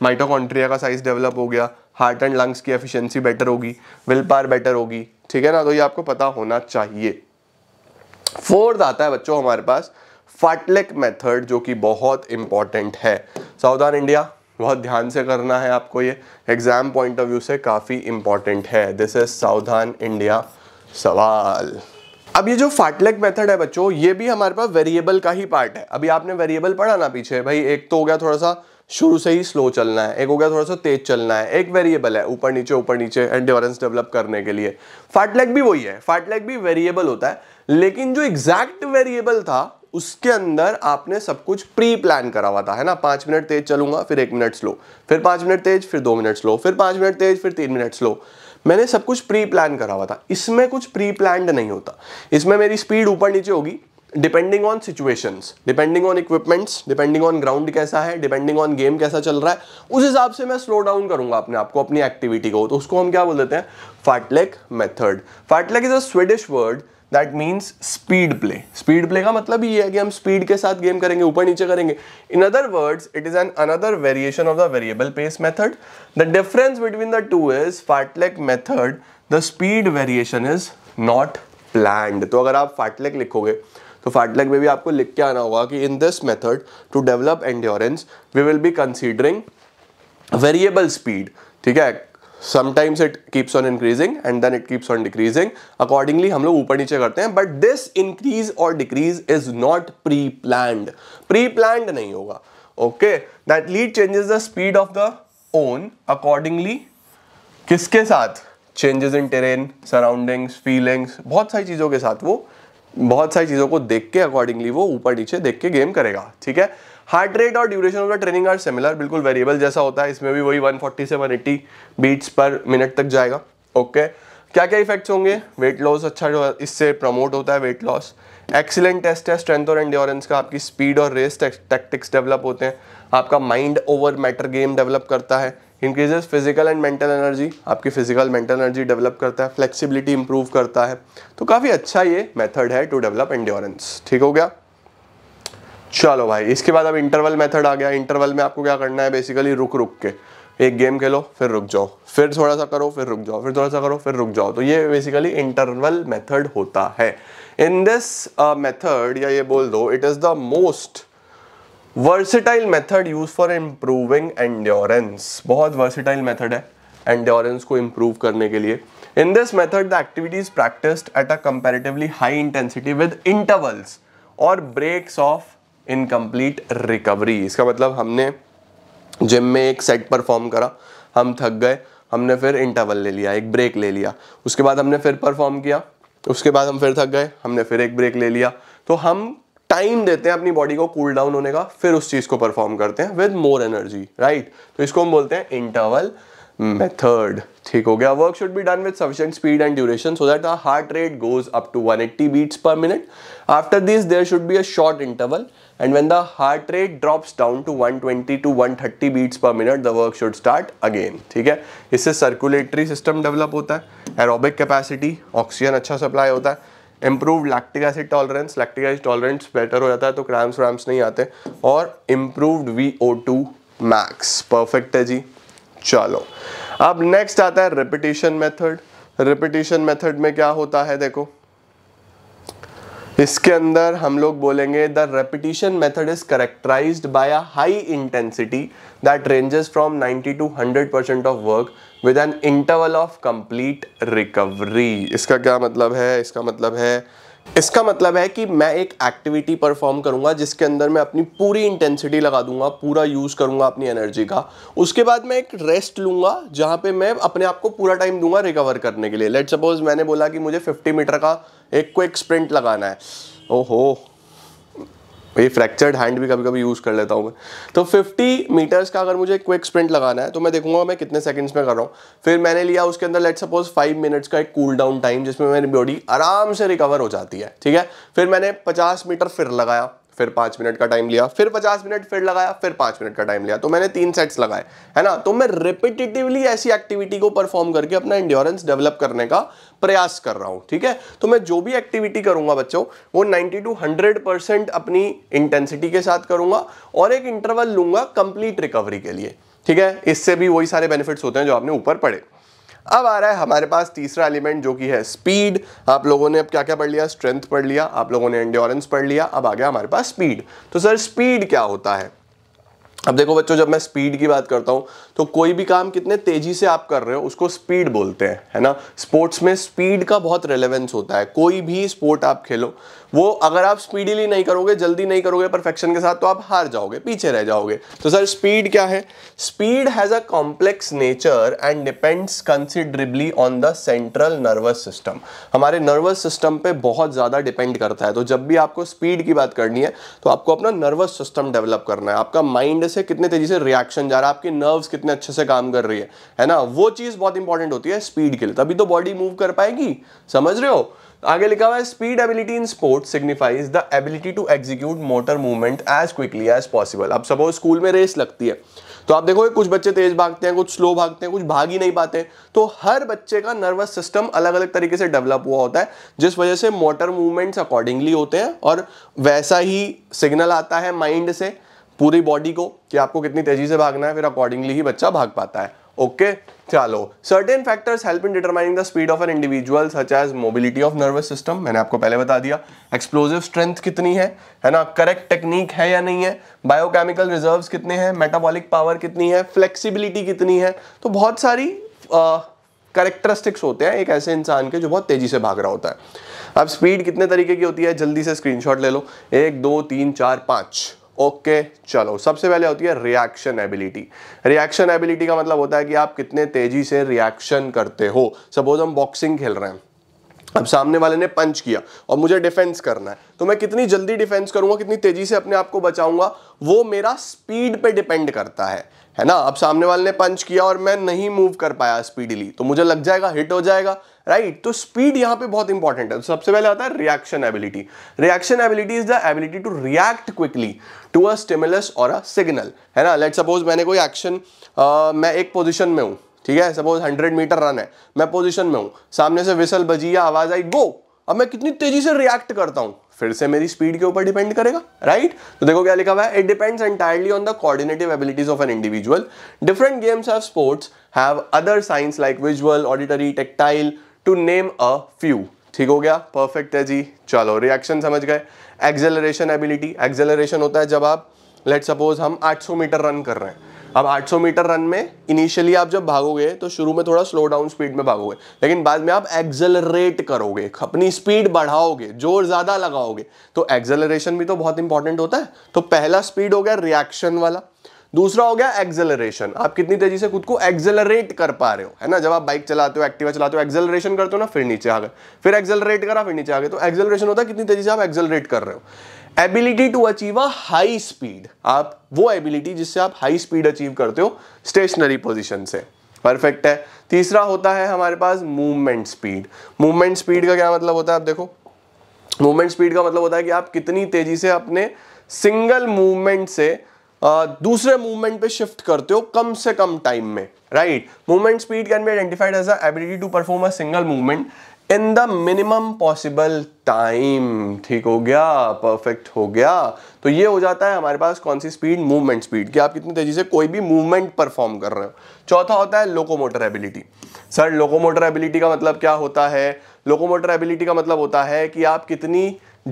माइटोकॉन्ट्रिया का साइज डेवलप हो गया हार्ट एंड लंग्स की एफिशिएंसी बेटर होगी विल पार बेटर होगी ठीक है ना तो ये आपको पता होना चाहिए फोर्थ आता है बच्चों हमारे पास फाटलेक मेथड जो कि बहुत इंपॉर्टेंट है सावधान इंडिया बहुत ध्यान से करना है आपको ये एग्जाम पॉइंट ऑफ व्यू से काफ़ी इंपॉर्टेंट है दिस इज सावधान इंडिया सवाल अब ये जो फाटलेक मेथड है बच्चों ये भी हमारे पास वेरिएबल का ही पार्ट है अभी आपने वेरिएबल पढ़ा ना पीछे भाई एक तो हो गया थोड़ा सा शुरू से ही स्लो चलना है एक हो गया थोड़ा सा तेज चलना है एक वेरिएबल है ऊपर नीचे ऊपर नीचे एंडोरेंस डेवलप करने के लिए फाटलेक भी वही है फाटलेक भी वेरिएबल होता है लेकिन जो एग्जैक्ट वेरिएबल था उसके अंदर आपने सब कुछ प्री प्लान करा हुआ था है ना पांच मिनट तेज चलूंगा फिर एक मिनट स्लो फिर पांच मिनट तेज फिर दो मिनट स्लो फिर पांच मिनट तेज फिर तीन मिनट स्लो मैंने सब कुछ प्री प्लान करा हुआ था इसमें कुछ प्री प्लान नहीं होता इसमें मेरी स्पीड ऊपर नीचे होगी depending on situation depending on equipments depending on ground कैसा है डिपेंडिंग ऑन गेम कैसा चल रहा है उस हिसाब से मैं स्लो डाउन करूंगा अपने आपको अपनी एक्टिविटी को तो उसको हम क्या बोल देते हैं fartlek method fartlek is a Swedish word that means speed play speed play का मतलब ये है कि हम स्पीड के साथ गेम करेंगे ऊपर नीचे करेंगे in other words it is an another variation of the variable pace method the difference between the two is fartlek method the speed variation is not planned तो अगर आप फाटलेक लिखोगे तो फाटलेक में भी आपको लिख के आना होगा कि in this method to develop endurance we will be considering variable speed ठीक है sometimes it keeps on increasing and then it keeps on decreasing accordingly हम लोग ऊपर नीचे करते हैं बट दिस इंक्रीज और decrease is not pre plan pre plan नहीं होगा okay that lead changes the speed of the own accordingly किसके साथ changes in terrain surroundings feelings बहुत सारी चीज़ों के साथ वो बहुत सारी चीज़ों को देख के अकॉर्डिंगली वो ऊपर नीचे देख के गेम करेगा ठीक है हार्ट रेट और duration of the training are similar बिल्कुल वेरिएबल जैसा होता है इसमें भी वही 140 से 180 बीट्स पर मिनट तक जाएगा ओके क्या क्या इफेक्ट्स होंगे वेट लॉस अच्छा जो इससे प्रमोट होता है वेट लॉस एक्सीलेंट टेस्ट है स्ट्रेंथ और एंड्योरेंस का आपकी स्पीड और रेस टैक्टिक्स डेवलप होते हैं आपका mind over matter game develop करता है increases physical and mental energy आपकी फिजिकल मेंटल एनर्जी डेवलप करता है फ्लेक्सिबिलिटी इंप्रूव करता है तो काफ़ी अच्छा ये मेथड है टू डेवलप एंड्योरेंस ठीक हो गया चलो भाई इसके बाद अब इंटरवल मेथड आ गया इंटरवल में आपको क्या करना है बेसिकली रुक रुक के एक गेम खेलो फिर रुक जाओ फिर थोड़ा सा करो फिर रुक जाओ फिर थोड़ा सा करो फिर रुक जाओ तो ये बेसिकली इंटरवल मेथड होता है इन दिस मेथड या ये बोल दो it is the most versatile method use for improving endurance बहुत वर्सिटाइल मेथड है एंड्योरेंस को इम्प्रूव करने के लिए in this method the activities practice at a comparatively high intensity with intervals और ब्रेक्स ऑफ इनकम्प्लीट रिकवरी इसका मतलब हमने जिम में एक सेट परफॉर्म करा हम थक गए हमने फिर इंटरवल ले लिया एक ब्रेक ले लिया उसके बाद हमने फिर परफॉर्म किया उसके बाद हम फिर थक गए हमने फिर एक ब्रेक ले लिया तो हम टाइम देते हैं अपनी बॉडी को कूल डाउन होने का फिर उस चीज़ को परफॉर्म करते हैं विद मोर एनर्जी राइट तो इसको हम बोलते हैं इंटरवल मेथड ठीक हो गया work should be done with sufficient speed and duration so that the heart rate goes up to 180 beats per minute after this there should be a short interval and when the heart rate drops down to 120 to 130 beats per minute the work should start again ठीक है इससे circulatory system develop होता है aerobic capacity oxygen अच्छा supply होता है improve lactic acid tolerance lactic acid tolerance better हो जाता है तो क्रैम्स व्राम्स नहीं आते और improved V O two max perfect है जी चलो अब नेक्स्ट आता है रिपिटेशन मेथड रिपीटेशन मेथड में क्या होता है देखो इसके अंदर हम लोग बोलेंगे the repetition method is characterize by a high intensity that ranges from 90 to 100 percent of work with an interval of complete recovery इसका क्या मतलब है इसका मतलब है इसका मतलब है कि मैं एक एक्टिविटी परफॉर्म करूंगा जिसके अंदर मैं अपनी पूरी इंटेंसिटी लगा दूंगा पूरा यूज़ करूंगा अपनी एनर्जी का उसके बाद मैं एक रेस्ट लूंगा जहां पे मैं अपने आप को पूरा टाइम दूंगा रिकवर करने के लिए लेट सपोज मैंने बोला कि मुझे 50 मीटर का एक क्विक स्प्रिंट लगाना है ओहो ये फ्रैक्चर्ड हैंड भी कभी कभी यूज़ कर लेता हूँ मैं तो 50 मीटर्स का अगर मुझे क्विक स्प्रिंट लगाना है तो मैं देखूंगा मैं कितने सेकंड्स में कर रहा हूँ फिर मैंने लिया उसके अंदर लेट सपोज फाइव मिनट्स का एक कूल डाउन टाइम जिसमें मेरी बॉडी आराम से रिकवर हो जाती है ठीक है फिर मैंने पचास मीटर फिर लगाया फिर पांच मिनट का टाइम लिया फिर पचास मिनट फिर लगाया फिर पांच मिनट का टाइम लिया तो मैंने तीन सेट्स लगाए है ना तो मैं रिपीटेटिवली ऐसी एक्टिविटी को परफॉर्म करके अपना इंड्योरेंस डेवलप करने का प्रयास कर रहा हूं ठीक है तो मैं जो भी एक्टिविटी करूंगा बच्चों वो नाइनटी टू हंड्रेड परसेंट अपनी इंटेंसिटी के साथ करूंगा और एक इंटरवल लूंगा कंप्लीट रिकवरी के लिए ठीक है इससे भी वही सारे बेनिफिट्स होते हैं जो आपने ऊपर पढ़े अब आ रहा है हमारे पास तीसरा एलिमेंट जो कि है स्पीड आप लोगों ने अब क्या क्या पढ़ लिया स्ट्रेंथ पढ़ लिया आप लोगों ने एंडोरेंस पढ़ लिया अब आ गया हमारे पास स्पीड तो सर स्पीड क्या होता है अब देखो बच्चों जब मैं स्पीड की बात करता हूं तो कोई भी काम कितने तेजी से आप कर रहे हो उसको स्पीड बोलते हैं है ना स्पोर्ट्स में स्पीड का बहुत रेलेवेंस होता है कोई भी स्पोर्ट आप खेलो वो अगर आप स्पीडीली नहीं करोगे जल्दी नहीं करोगे परफेक्शन के साथ तो आप हार जाओगे पीछे रह जाओगे तो सर स्पीड क्या है speed has a complex nature and depends considerably on the central nervous system हमारे नर्वस सिस्टम पे बहुत ज़्यादा डिपेंड करता है तो जब भी आपको स्पीड की बात करनी है तो आपको अपना नर्वस सिस्टम डेवलप करना है आपका माइंड से कितने तेजी से रिएक्शन जा रहा है आपके नर्व्स कितने कितने अच्छे से काम कर रही है है ना वो चीज़ बहुत इंपॉर्टेंट होती है स्पीड के लिए तभी तो बॉडी मूव कर पाएगी समझ रहे हो आगे लिखा हुआ है speed ability in sports signifies the ability to execute motor movement as quickly as possible अब सपोज स्कूल में रेस लगती है तो आप देखोगे कुछ बच्चे तेज भागते हैं कुछ स्लो भागते हैं कुछ भाग ही नहीं पाते तो हर बच्चे का नर्वस सिस्टम अलग अलग तरीके से डेवलप हुआ होता है जिस वजह से मोटर मूवमेंट्स अकॉर्डिंगली होते हैं और वैसा ही सिग्नल आता है माइंड से पूरी बॉडी को कि आपको कितनी तेजी से भागना है फिर अकॉर्डिंगली ही बच्चा भाग पाता है ओके okay? चलो certain factors help in determining the speed of an individual such as mobility of nervous system मैंने आपको पहले बता दिया एक्सप्लोजिव स्ट्रेंथ कितनी है है ना करेक्ट टेक्निक है या नहीं है बायोकेमिकल रिजर्व्स कितने हैं मेटाबॉलिक पावर कितनी है फ्लेक्सिबिलिटी कितनी है तो बहुत सारी करेक्टरिस्टिक्स होते हैं एक ऐसे इंसान के जो बहुत तेजी से भाग रहा होता है अब स्पीड कितने तरीके की होती है जल्दी से स्क्रीनशॉट ले लो एक दो तीन चार पाँच ओके okay, चलो सबसे पहले होती है रिएक्शन एबिलिटी रिएक्शन एबिलिटी का मतलब होता है कि आप कितने तेजी से रिएक्शन करते हो सपोज हम बॉक्सिंग खेल रहे हैं अब सामने वाले ने पंच किया और मुझे डिफेंस करना है तो मैं कितनी जल्दी डिफेंस करूंगा कितनी तेजी से अपने आप को बचाऊंगा वो मेरा स्पीड पे डिपेंड करता है है ना अब सामने वाले ने पंच किया और मैं नहीं मूव कर पाया स्पीडली तो मुझे लग जाएगा हिट हो जाएगा राइट तो स्पीड यहाँ पे बहुत इंपॉर्टेंट है तो सबसे पहले आता है reaction ability reaction ability is the ability to react quickly to a stimulus और अ सिग्नल है ना लेट सपोज मैंने कोई एक्शन मैं एक पोजिशन में हूँ ठीक है सपोज हंड्रेड मीटर रन है मैं पोजिशन में हूँ सामने से विसल बजी या आवाज आई गो अब मैं कितनी तेजी से रिएक्ट करता हूँ फिर से मेरी स्पीड के ऊपर डिपेंड करेगा राइट right? तो देखो क्या लिखा हुआ है it depends entirely on the coordinative abilities of an individual different games have sports have other senses like visual auditory tactile to name a few ठीक हो गया परफेक्ट है जी चलो रिएक्शन समझ गए एक्सेलरेशन एबिलिटी एक्सेलरेशन होता है जब आप लेट सपोज हम 800 मीटर रन कर रहे हैं अब 800 मीटर रन में इनिशियली आप जब भागोगे तो शुरू में थोड़ा स्लो डाउन स्पीड में भागोगे लेकिन बाद में आप एक्सेलरेट करोगे अपनी स्पीड बढ़ाओगे जोर ज़्यादा लगाओगे तो एक्सेलरेशन भी तो बहुत इंपॉर्टेंट होता है तो पहला स्पीड हो गया रिएक्शन वाला दूसरा हो गया एक्सेलरेशन आप कितनी तेजी से खुद को एक्सेलरेट कर पा रहे हो है ना जब आप बाइक चलाते हो एक्टिवा चलाते हो एक्सेलरेशन करते हो ना फिर नीचे आ गए फिर एक्सेलरेट करा फिर नीचे आ गए तो एक्सेलरेशन होता है कितनी तेजी से आप एक्सेलरेट कर रहे हो ability to achieve a high speed आप वो एबिलिटी जिससे आप हाई स्पीड अचीव करते हो स्टेशनरी पोजिशन से परफेक्ट है तीसरा होता है हमारे पास मूवमेंट स्पीड मूवमेंट स्पीड का क्या मतलब होता है आप देखो मूवमेंट स्पीड का मतलब होता है कि आप कितनी तेजी से अपने सिंगल मूवमेंट से दूसरे मूवमेंट पे शिफ्ट करते हो कम से कम टाइम में right movement speed can be identified as ability ability to perform a single movement in the minimum possible time ठीक हो गया परफेक्ट हो गया तो ये हो जाता है हमारे पास कौन सी स्पीड मूवमेंट स्पीड कि आप कितनी तेजी से कोई भी मूवमेंट परफॉर्म कर रहे हो चौथा होता है locomotor ability sir locomotor ability का मतलब क्या होता है लोकोमोटर एबिलिटी का मतलब होता है कि आप कितनी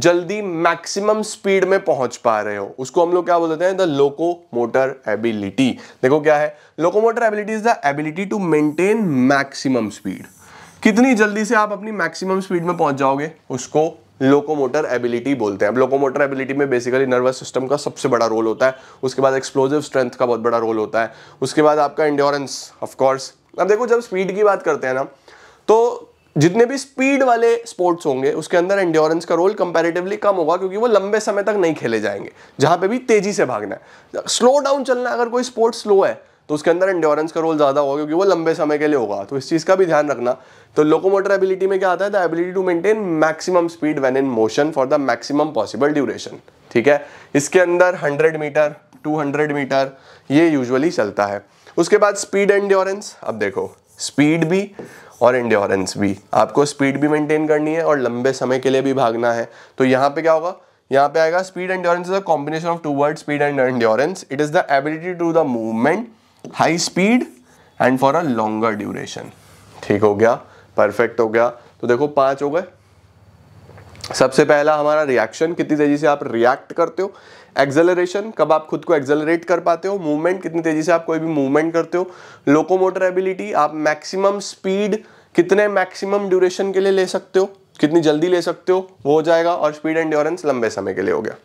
जल्दी मैक्सिमम स्पीड में पहुंच पा रहे हो उसको हम लोग क्या बोलते हैं द लोकोमोटर एबिलिटी देखो क्या है locomotor ability is the ability to maintain maximum speed कितनी जल्दी से आप अपनी मैक्सिमम स्पीड में पहुंच जाओगे उसको लोकोमोटर एबिलिटी बोलते हैं अब लोकोमोटर एबिलिटी में बेसिकली नर्वस सिस्टम का सबसे बड़ा रोल होता है उसके बाद एक्सप्लोजिव स्ट्रेंथ का बहुत बड़ा रोल होता है उसके बाद आपका इंड्योरेंस ऑफकोर्स अब देखो जब स्पीड की बात करते हैं ना तो जितने भी स्पीड वाले स्पोर्ट्स होंगे उसके अंदर एंड्योरेंस का रोल कंपैरेटिवली कम होगा क्योंकि वो लंबे समय तक नहीं खेले जाएंगे जहाँ पे भी तेजी से भागना है स्लो डाउन चलना अगर कोई स्पोर्ट स्लो है तो उसके अंदर एंड्योरेंस का रोल ज़्यादा होगा क्योंकि वो लंबे समय के लिए होगा तो इस चीज़ का भी ध्यान रखना तो लोकोमोटर एबिलिटी में क्या आता है the ability to maintain maximum speed when in motion for the maximum possible duration ठीक है इसके अंदर hundred meter to hundred meter ये यूजली चलता है उसके बाद स्पीड एंड्योरेंस अब देखो स्पीड भी और इंड्योरेंस भी आपको स्पीड भी मेंटेन करनी है और लंबे समय के लिए भी भागना है तो यहाँ पे क्या होगा यहाँ पे आएगा speed and is a combination of two word speed and endurance it is the ability to the movement high speed and for a longer duration ठीक हो गया परफेक्ट हो गया तो देखो पांच हो गए सबसे पहला हमारा रिएक्शन कितनी तेजी से आप रिएक्ट करते हो एक्सेलरेशन कब आप खुद को एक्सेलरेट कर पाते हो मूवमेंट कितनी तेजी से आप कोई भी मूवमेंट करते हो लोकोमोटर एबिलिटी आप मैक्सिमम स्पीड कितने मैक्सिमम ड्यूरेशन के लिए ले सकते हो कितनी जल्दी ले सकते हो वो हो जाएगा और स्पीड एंड ड्योरेंस लंबे समय के लिए हो गया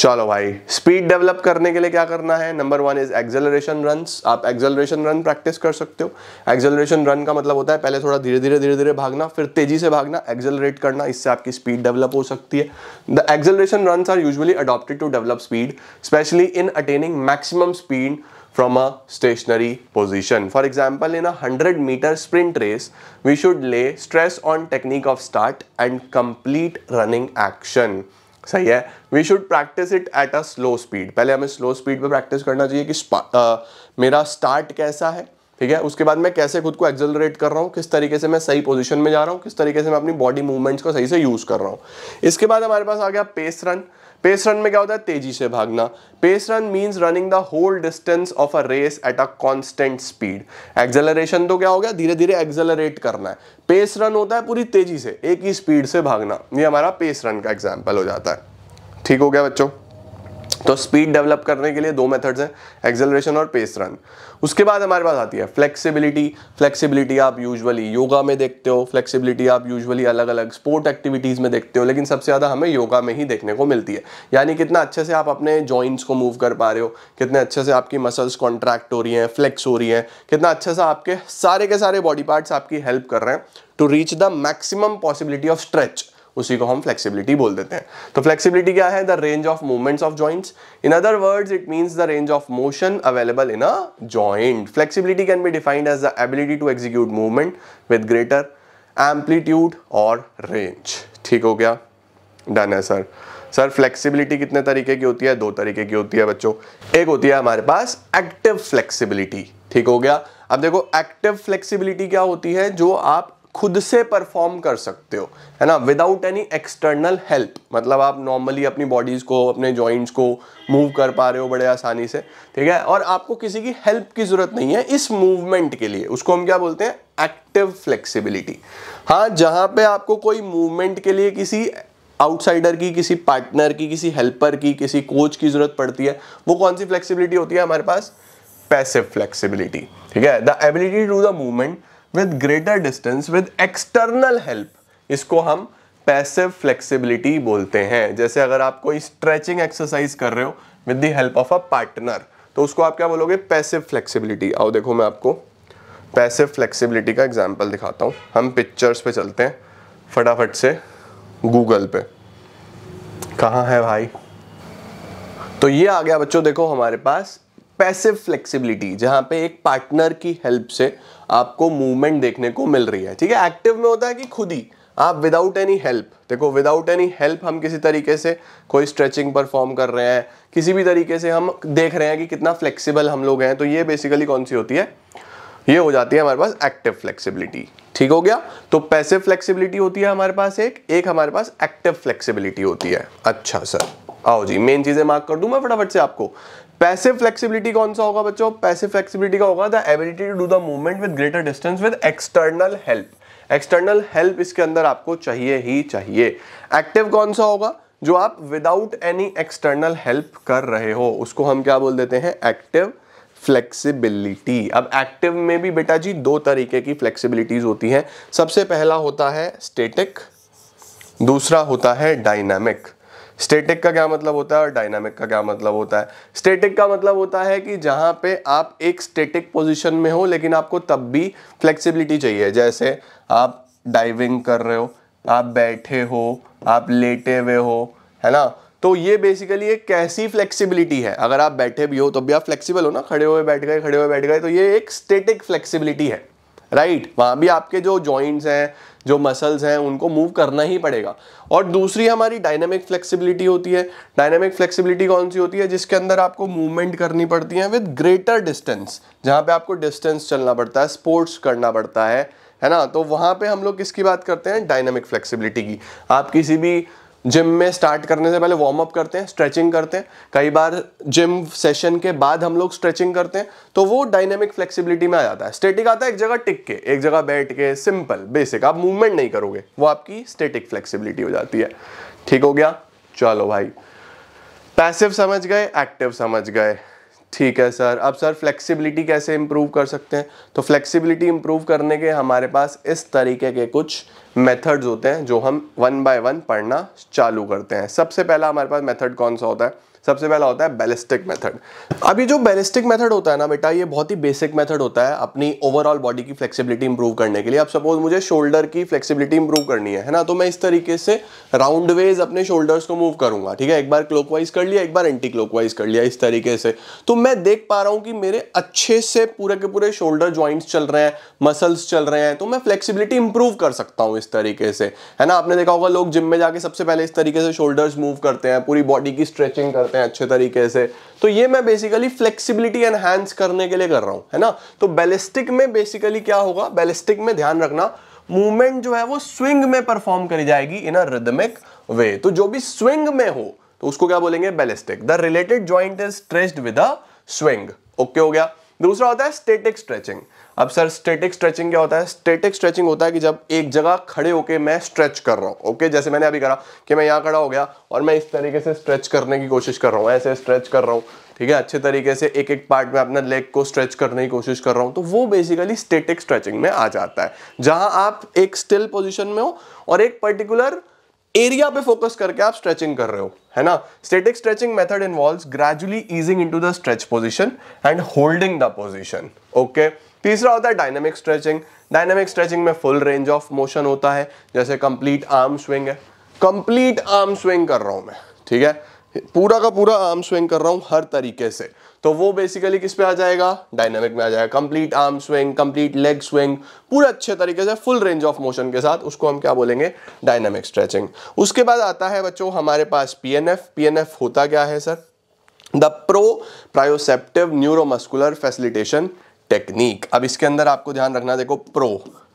चलो भाई स्पीड डेवलप करने के लिए क्या करना है number one is acceleration run आप एक्सेलरेशन रन प्रैक्टिस कर सकते हो एक्सेलरेशन रन का मतलब होता है पहले थोड़ा धीरे धीरे धीरे धीरे भागना फिर तेजी से भागना एक्सेलरेट करना इससे आपकी स्पीड डेवलप हो सकती है the acceleration run are usually adopted to develop speed specially in attaining maximum speed from a stationary position for example in a hundred meter sprint race we should lay stress on technique of start and complete running action सही है we should practice it at a slow speed पहले हमें slow speed पर practice करना चाहिए कि आ, मेरा start कैसा है ठीक है उसके बाद मैं कैसे खुद को एक्जलरेट कर रहा हूँ किस तरीके से मैं सही पोजिशन में जा रहा हूँ किस तरीके से मैं अपनी बॉडी मूवमेंट्स को सही से यूज़ कर रहा हूँ इसके बाद हमारे पास आ गया पेस रन पेस रन में क्या होता है तेजी से भागना pace run means running the whole distance of a race at a constant speed acceleration तो क्या हो गया धीरे धीरे एक्सेलरेट करना है पेस रन होता है पूरी तेजी से एक ही स्पीड से भागना ये हमारा पेस रन का एग्जाम्पल हो जाता है ठीक हो गया बच्चों तो स्पीड डेवलप करने के लिए दो मेथड्स हैं एक्सेलरेशन और पेस रन उसके बाद हमारे पास आती है फ्लेक्सिबिलिटी फ्लेक्सिबिलिटी आप यूजुअली योगा में देखते हो फ्लेक्सिबिलिटी आप यूजुअली अलग अलग स्पोर्ट एक्टिविटीज़ में देखते हो लेकिन सबसे ज़्यादा हमें योगा में ही देखने को मिलती है यानी कितना अच्छे से आप अपने जॉइंट्स को मूव कर पा रहे हो कितने अच्छे से आपकी मसल्स कॉन्ट्रैक्ट हो रही हैं फ्लेक्स हो रही हैं कितना अच्छे से आपके सारे के सारे बॉडी पार्ट्स आपकी हेल्प कर रहे हैं to reach the maximum possibility of stretch उसी को हम फ्लेक्सिबिलिटी बोल देते हैं तो फ्लेक्सिबिलिटी क्या है the range of movements of joints in other words it means the range of motion available in a joint flexibility can be defined as the ability to execute movement with greater amplitude और range ठीक हो गया done है sir sir flexibility कितने तरीके की होती है दो तरीके की होती है बच्चों एक होती है हमारे पास एक्टिव फ्लेक्सिबिलिटी ठीक हो गया अब देखो एक्टिव फ्लेक्सिबिलिटी क्या होती है जो आप खुद से परफॉर्म कर सकते हो है ना विदाउट एनी एक्सटर्नल हेल्प मतलब आप नॉर्मली अपनी बॉडीज़ को अपने जॉइंट्स को मूव कर पा रहे हो बड़े आसानी से ठीक है और आपको किसी की हेल्प की ज़रूरत नहीं है इस मूवमेंट के लिए उसको हम क्या बोलते हैं एक्टिव फ्लेक्सिबिलिटी हाँ जहाँ पे आपको कोई मूवमेंट के लिए किसी आउटसाइडर की किसी पार्टनर की किसी हेल्पर की किसी कोच की ज़रूरत पड़ती है वो कौन सी फ्लेक्सिबिलिटी होती है हमारे पास पैसिव फ्लेक्सिबिलिटी ठीक है the ability to the movement with greater distance with external help इसको हम पैसिव फ्लेक्सिबिलिटी बोलते हैं जैसे अगर आप कोई स्ट्रेचिंग एक्सरसाइज कर रहे हो with the help of a partner तो उसको आप क्या बोलोगे पैसिव फ्लेक्सिबिलिटी आओ देखो मैं आपको पैसिव फ्लेक्सिबिलिटी का एग्जाम्पल दिखाता हूँ हम पिक्चर्स पे चलते हैं फटाफट से गूगल पे कहाँ है भाई तो ये आ गया बच्चों देखो हमारे पास पैसिव फ्लेक्सिबिलिटी जहाँ पे एक पार्टनर की हेल्प से आपको मूवमेंट देखने को मिल रही है ठीक है एक्टिव में होता है कि खुद ही आप विदाउट एनी हेल्प देखो विदाउट एनी हेल्प हम किसी तरीके से कोई स्ट्रेचिंग परफॉर्म कर रहे हैं किसी भी तरीके से हम देख रहे हैं कि कितना फ्लेक्सिबल हम लोग हैं तो ये बेसिकली कौन सी होती है ये हो जाती है हमारे पास एक्टिव फ्लेक्सिबिलिटी ठीक हो गया तो पैसिव फ्लेक्सिबिलिटी होती है हमारे पास एक एक हमारे पास एक्टिव फ्लेक्सिबिलिटी होती है अच्छा सर आओ जी मेन चीज़ें मार्क कर दूं मैं फटाफट से आपको पैसिव फ्लेक्सिबिलिटी कौन सा होगा बच्चों पैसिव फ्लेक्सिबिलिटी का होगा the ability to do the movement with greater distance with external help external help इसके अंदर आपको चाहिए ही चाहिए एक्टिव कौन सा होगा जो आप विदाउट एनी एक्सटर्नल हेल्प कर रहे हो उसको हम क्या बोल देते हैं एक्टिव फ्लेक्सिबिलिटी अब एक्टिव में भी बेटा जी दो तरीके की फ्लेक्सिबिलिटीज होती हैं सबसे पहला होता है स्टेटिक दूसरा होता है डायनामिक स्टेटिक का क्या मतलब होता है और डायनामिक का क्या मतलब होता है स्टेटिक का मतलब होता है कि जहां पे आप एक स्टेटिक पोजिशन में हो लेकिन आपको तब भी फ्लेक्सिबिलिटी चाहिए जैसे आप डाइविंग कर रहे हो आप बैठे हो आप लेटे हुए हो है ना तो ये बेसिकली एक कैसी फ्लेक्सिबिलिटी है अगर आप बैठे भी हो तो भी आप फ्लेक्सिबल हो ना खड़े हुए बैठ गए खड़े हुए बैठ गए तो ये एक स्टेटिक फ्लेक्सिबिलिटी है राइट right? वहाँ भी आपके जो जॉइंट्स हैं जो मसल्स हैं उनको मूव करना ही पड़ेगा और दूसरी हमारी डायनेमिक फ्लेक्सिबिलिटी होती है डायनेमिक फ्लेक्सिबिलिटी कौन सी होती है जिसके अंदर आपको मूवमेंट करनी पड़ती है विद ग्रेटर डिस्टेंस जहाँ पे आपको डिस्टेंस चलना पड़ता है स्पोर्ट्स करना पड़ता है है ना तो वहाँ पे हम लोग किसकी बात करते हैं डायनेमिक फ्लेक्सिबिलिटी की आप किसी भी जिम में स्टार्ट करने से पहले वार्म अप करते हैं स्ट्रेचिंग करते हैं कई बार जिम सेशन के बाद हम लोग स्ट्रेचिंग करते हैं तो वो डायनेमिक फ्लेक्सिबिलिटी में आ जाता है स्टेटिक आता है एक जगह टिक के एक जगह बैठ के सिंपल बेसिक आप मूवमेंट नहीं करोगे वो आपकी स्टेटिक फ्लेक्सिबिलिटी हो जाती है ठीक हो गया चलो भाई पैसिव समझ गए एक्टिव समझ गए ठीक है सर अब सर फ्लेक्सिबिलिटी कैसे इंप्रूव कर सकते हैं तो फ्लेक्सिबिलिटी इंप्रूव करने के हमारे पास इस तरीके के कुछ मेथड्स होते हैं जो हम वन बाय वन पढ़ना चालू करते हैं सबसे पहला हमारे पास मेथड कौन सा होता है सबसे पहला होता है बैलिस्टिक मेथड अभी जो बैलिस्टिक मेथड होता है ना बेटा ये बहुत ही बेसिक मेथड होता है अपनी ओवरऑल बॉडी की फ्लेक्सिबिलिटी इंप्रूव करने के लिए अब सपोज मुझे शोल्डर की फ्लेक्सिबिलिटी इंप्रूव करनी है है ना तो मैं इस तरीके से राउंड वेज अपने शोल्डर्स को मूव करूंगा ठीक है एक बार क्लोकवाइज कर लिया एक बार एंटी क्लोकवाइज कर लिया इस तरीके से तो मैं देख पा रहा हूँ कि मेरे अच्छे से पूरे के पूरे शोल्डर ज्वाइंट्स चल रहे हैं मसल्स चल रहे हैं तो मैं फ्लेक्सिबिलिटी इंप्रूव कर सकता हूँ इस तरीके से है ना आपने देखा होगा लोग जिम में जाके सबसे पहले इस तरीके से शोल्डर्स मूव करते हैं पूरी बॉडी की स्ट्रेचिंग करते हैं हैं अच्छे तरीके से तो ये मैं बेसिकली फ्लेक्सिबिलिटी एनहेंस करने के लिए कर रहा हूँ है ना तो बैलिस्टिक में बेसिकली क्या होगा बैलिस्टिक में ध्यान रखना मूवमेंट जो है वो स्विंग में परफॉर्म करी जाएगी इन अ रिदमिक वे तो जो भी स्विंग में हो तो उसको क्या बोलेंगे ballistic the related joint is stressed with a swing okay हो गया दूसरा होता है स्टेटिक स्ट्रेचिंग अब सर स्टेटिक स्ट्रेचिंग क्या होता है स्टेटिक स्ट्रेचिंग होता है कि जब एक जगह खड़े होकर मैं स्ट्रेच कर रहा हूँ ओके जैसे मैंने अभी करा कि मैं यहाँ खड़ा हो गया और मैं इस तरीके से स्ट्रेच करने की कोशिश कर रहा हूँ ऐसे स्ट्रेच कर रहा हूँ ठीक है अच्छे तरीके से एक एक पार्ट में अपना लेग को स्ट्रेच करने की कोशिश कर रहा हूँ तो वो बेसिकली स्टेटिक स्ट्रेचिंग में आ जाता है जहाँ आप एक स्टिल पोजिशन में हो और एक पर्टिकुलर एरिया पे फोकस करके आप स्ट्रेचिंग कर रहे हो है ना static stretching method involve gradually easing into the stretch position and holding the position okay तीसरा होता है डायनेमिक स्ट्रेचिंग डायनेमिक स्ट्रेचिंग में फुल रेंज ऑफ मोशन होता है जैसे कंप्लीट आर्म स्विंग है कंप्लीट आर्म स्विंग कर रहा हूं मैं ठीक है पूरा का पूरा आर्म स्विंग कर रहा हूँ हर तरीके से तो वो बेसिकली किस पे आ जाएगा डायनेमिक में आ जाएगा complete arm swing complete leg swing पूरा अच्छे तरीके से फुल रेंज ऑफ मोशन के साथ उसको हम क्या बोलेंगे डायनेमिक स्ट्रेचिंग उसके बाद आता है बच्चों हमारे पास पीएनएफ पीएनएफ होता क्या है sir the pro proprioceptive neuromuscular facilitation technique अब इसके अंदर आपको ध्यान रखना देखो प्रो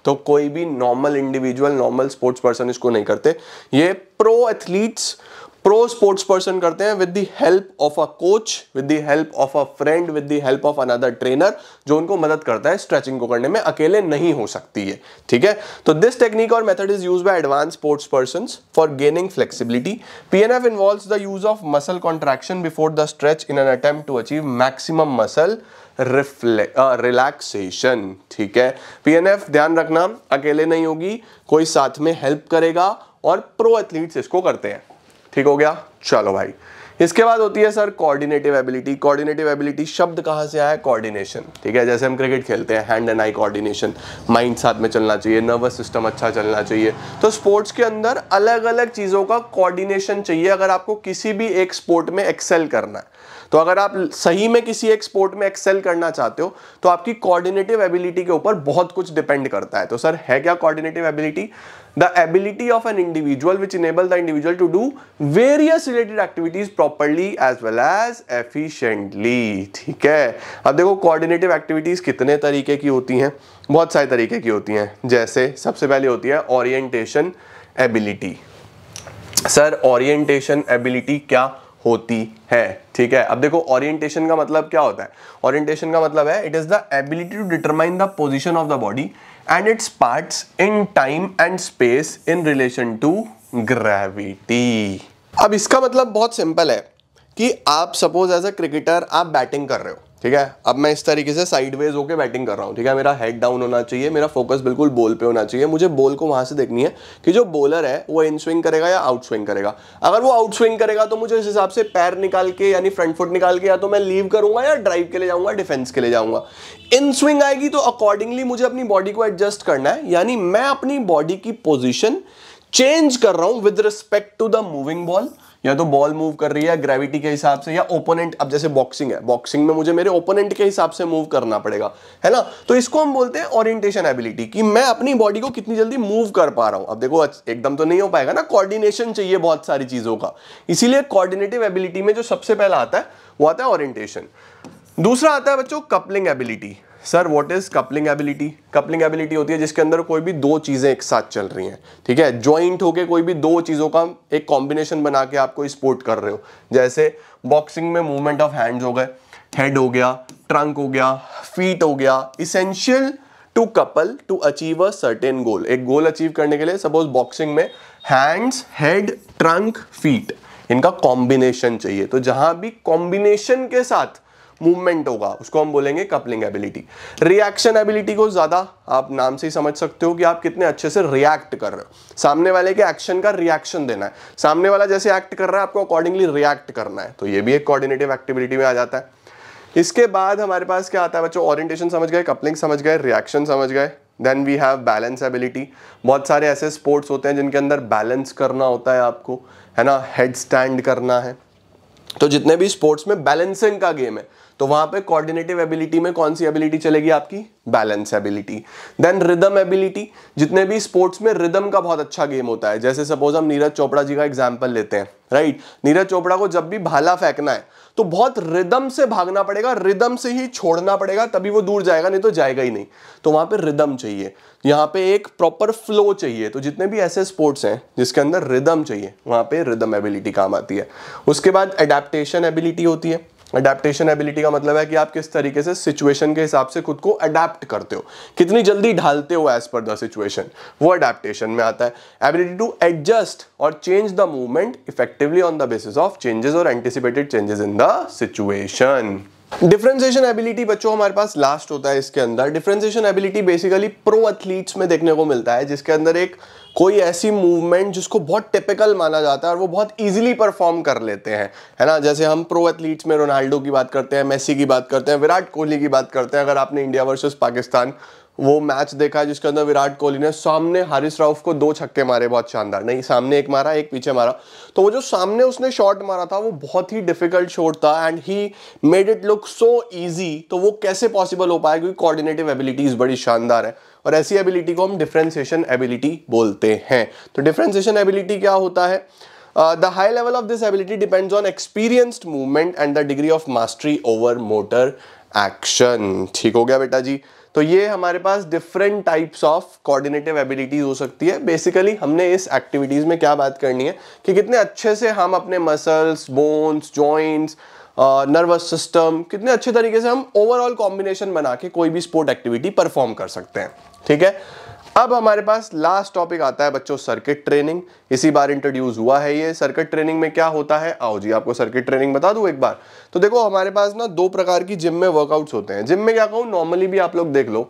तो कोई भी normal individual normal sports person इसको नहीं करते ये pro athletes pro sports person करते हैं with the help of a coach with the help of a friend with the help of another trainer जो उनको मदद करता है स्ट्रेचिंग को करने में अकेले नहीं हो सकती है ठीक है तो दिस टेक्निक और method is use by advance sports person for gaining flexibility P N F involve the use of muscle contraction before the stretch in an attempt to achieve maximum muscle relaxation uh, ठीक है PNF ध्यान रखना अकेले नहीं होगी कोई साथ में हेल्प करेगा और प्रो एथलीट्स इसको करते हैं ठीक हो गया चलो भाई इसके बाद होती है sir coordinative ability coordinative ability शब्द कहाँ से आया है कोऑर्डिनेशन ठीक है जैसे हम क्रिकेट खेलते हैं hand and eye coordination mind साथ में चलना चाहिए नर्वस सिस्टम अच्छा चलना चाहिए तो स्पोर्ट्स के अंदर अलग अलग चीज़ों का कोऑर्डिनेशन चाहिए अगर आपको किसी भी एक स्पोर्ट में एक्सेल करना है तो अगर आप सही में किसी एक स्पोर्ट में एक्सेल करना चाहते हो तो आपकी कोऑर्डिनेटिव एबिलिटी के ऊपर बहुत कुछ डिपेंड करता है तो सर है क्या coordinative ability the ability of an individual which enable the individual to do various related activities properly as well as efficiently ठीक है अब देखो कोऑर्डिनेटिव एक्टिविटीज कितने तरीके की होती हैं बहुत सारे तरीके की होती हैं जैसे सबसे पहले होती है orientation ability sir orientation ability क्या होती है ठीक है अब देखो ओरिएंटेशन का मतलब क्या होता है ओरिएंटेशन का मतलब है it is the ability to determine the position of the body and its parts in time and space in relation to gravity अब इसका मतलब बहुत सिंपल है कि आप सपोज एज अ क्रिकेटर आप बैटिंग कर रहे हो ठीक है अब मैं इस तरीके से साइडवेज होकर बैटिंग कर रहा हूँ ठीक है मेरा हेड डाउन होना चाहिए मेरा फोकस बिल्कुल बॉल पे होना चाहिए मुझे बॉल को वहां से देखनी है कि जो बॉलर है वो इन स्विंग करेगा या आउट स्विंग करेगा अगर वो आउट स्विंग करेगा तो मुझे इस हिसाब से पैर निकाल के यानी फ्रंट फुट निकाल के या तो मैं लीव करूंगा या ड्राइव के लिए जाऊंगा डिफेंस के लिए जाऊंगा इन स्विंग आएगी तो अकॉर्डिंगली मुझे अपनी बॉडी को एडजस्ट करना है यानी मैं अपनी बॉडी की पोजिशन चेंज कर रहा हूं with respect to the moving ball या तो बॉल मूव कर रही है ग्रेविटी के हिसाब से या ओपोनेंट अब जैसे बॉक्सिंग है बॉक्सिंग में मुझे मेरे ओपोनेंट के हिसाब से मूव करना पड़ेगा है ना तो इसको हम बोलते हैं ओरिएंटेशन एबिलिटी कि मैं अपनी बॉडी को कितनी जल्दी मूव कर पा रहा हूं अब देखो एकदम तो नहीं हो पाएगा ना कॉर्डिनेशन चाहिए बहुत सारी चीजों का इसीलिए कॉर्डिनेटिव एबिलिटी में जो सबसे पहला आता है वो आता है ओरिएंटेशन दूसरा आता है बच्चों coupling ability sir what is coupling ability coupling ability होती है जिसके अंदर कोई भी दो चीज़ें एक साथ चल रही हैं ठीक है ज्वाइंट होके कोई भी दो चीज़ों का एक कॉम्बिनेशन बना के आपको स्पोर्ट कर रहे हो जैसे बॉक्सिंग में मूवमेंट ऑफ हैंड हो गए हेड हो गया ट्रंक हो गया फीट हो गया essential to couple to achieve a certain goal एक गोल अचीव करने के लिए सपोज बॉक्सिंग में हैंड्स हेड ट्रंक फीट इनका कॉम्बिनेशन चाहिए तो जहां भी कॉम्बिनेशन के साथ मूवमेंट होगा उसको हम बोलेंगे कपलिंग एबिलिटी रिएक्शन एबिलिटी को ज़्यादा आप नाम से ही समझ सकते हो कि आप कितने अच्छे से रिएक्ट कर रहे हो सामने वाले के एक्शन का रिएक्शन देना है सामने वाला जैसे एक्ट कर रहा है आपको अकॉर्डिंगली रिएक्ट करना है तो ये भी एक कोऑर्डिनेटिव एक्टिविटी में आ जाता है इसके बाद हमारे पास क्या आता है बच्चों ओरिएंटेशन समझ गए कपलिंग समझ गए रिएक्शन समझ गए then we have balance ability बहुत सारे ऐसे स्पोर्ट्स होते हैं जिनके अंदर बैलेंस करना होता है आपको है ना हेड स्टैंड करना है तो जितने भी स्पोर्ट्स में बैलेंसिंग का गेम है तो वहां पे कोऑर्डिनेटिव एबिलिटी में कौन सी एबिलिटी चलेगी आपकी balance ability then rhythm ability जितने भी स्पोर्ट्स में रिदम का बहुत अच्छा गेम होता है जैसे सपोज हम नीरज चोपड़ा जी का एग्जाम्पल लेते हैं राइट नीरज चोपड़ा को जब भी भाला फेंकना है तो बहुत रिदम से भागना पड़ेगा रिदम से ही छोड़ना पड़ेगा तभी वो दूर जाएगा नहीं तो जाएगा ही नहीं तो वहां पे रिदम चाहिए यहाँ पे एक प्रॉपर फ्लो चाहिए तो जितने भी ऐसे स्पोर्ट्स हैं जिसके अंदर रिदम चाहिए वहां पे रिदम एबिलिटी काम आती है उसके बाद एडेप्टेशन एबिलिटी होती है अडेप्टेशन एबिलिटी का मतलब है कि आप किस तरीके से सिचुएशन के हिसाब से खुद को अडेप्ट करते हो कितनी जल्दी ढालते हो एज पर द सिचुएशन वो अडेप्टेशन में आता है एबिलिटी टू एडजस्ट और change the movement effectively on the basis of changes और anticipated changes in the situation differentiation ability बच्चों हमारे पास लास्ट होता है इसके अंदर differentiation ability basically pro athletes में देखने को मिलता है जिसके अंदर एक कोई ऐसी मूवमेंट जिसको बहुत टिपिकल माना जाता है और वो बहुत ईजिली परफॉर्म कर लेते हैं है ना जैसे हम प्रो एथलीट्स में रोनाल्डो की बात करते हैं मेसी की बात करते हैं विराट कोहली की बात करते हैं अगर आपने इंडिया वर्सेस पाकिस्तान वो मैच देखा है जिसके अंदर विराट कोहली ने सामने हारिस राउफ को दो छक्के मारे बहुत शानदार नहीं सामने एक मारा एक पीछे मारा तो वो जो सामने उसने शॉट मारा था वो बहुत ही डिफिकल्ट शॉट था and he made it look so easy तो वो कैसे पॉसिबल हो पाया क्योंकि कोऑर्डिनेटिव एबिलिटीज़ बड़ी शानदार है और ऐसी एबिलिटी को हम डिफ्रेंसिएशन एबिलिटी बोलते हैं तो डिफ्रेंसिएशन एबिलिटी क्या होता है the high level of this ability depends on experienced movement and the degree of mastery over motor action ठीक हो गया बेटा जी तो ये हमारे पास different types of coordinative abilities हो सकती है बेसिकली हमने इस एक्टिविटीज़ में क्या बात करनी है कि कितने अच्छे से हम अपने muscles bones joints nervous system कितने अच्छे तरीके से हम ओवरऑल कॉम्बिनेशन बना के कोई भी स्पोर्ट एक्टिविटी परफॉर्म कर सकते हैं ठीक है अब हमारे पास लास्ट टॉपिक आता है बच्चों सर्किट ट्रेनिंग इसी बार इंट्रोड्यूस हुआ है ये सर्किट ट्रेनिंग में क्या होता है आओ जी आपको सर्किट ट्रेनिंग बता दूं एक बार तो देखो हमारे पास ना दो प्रकार की जिम में वर्कआउट्स होते हैं जिम में क्या कहूँ नॉर्मली भी आप लोग देख लो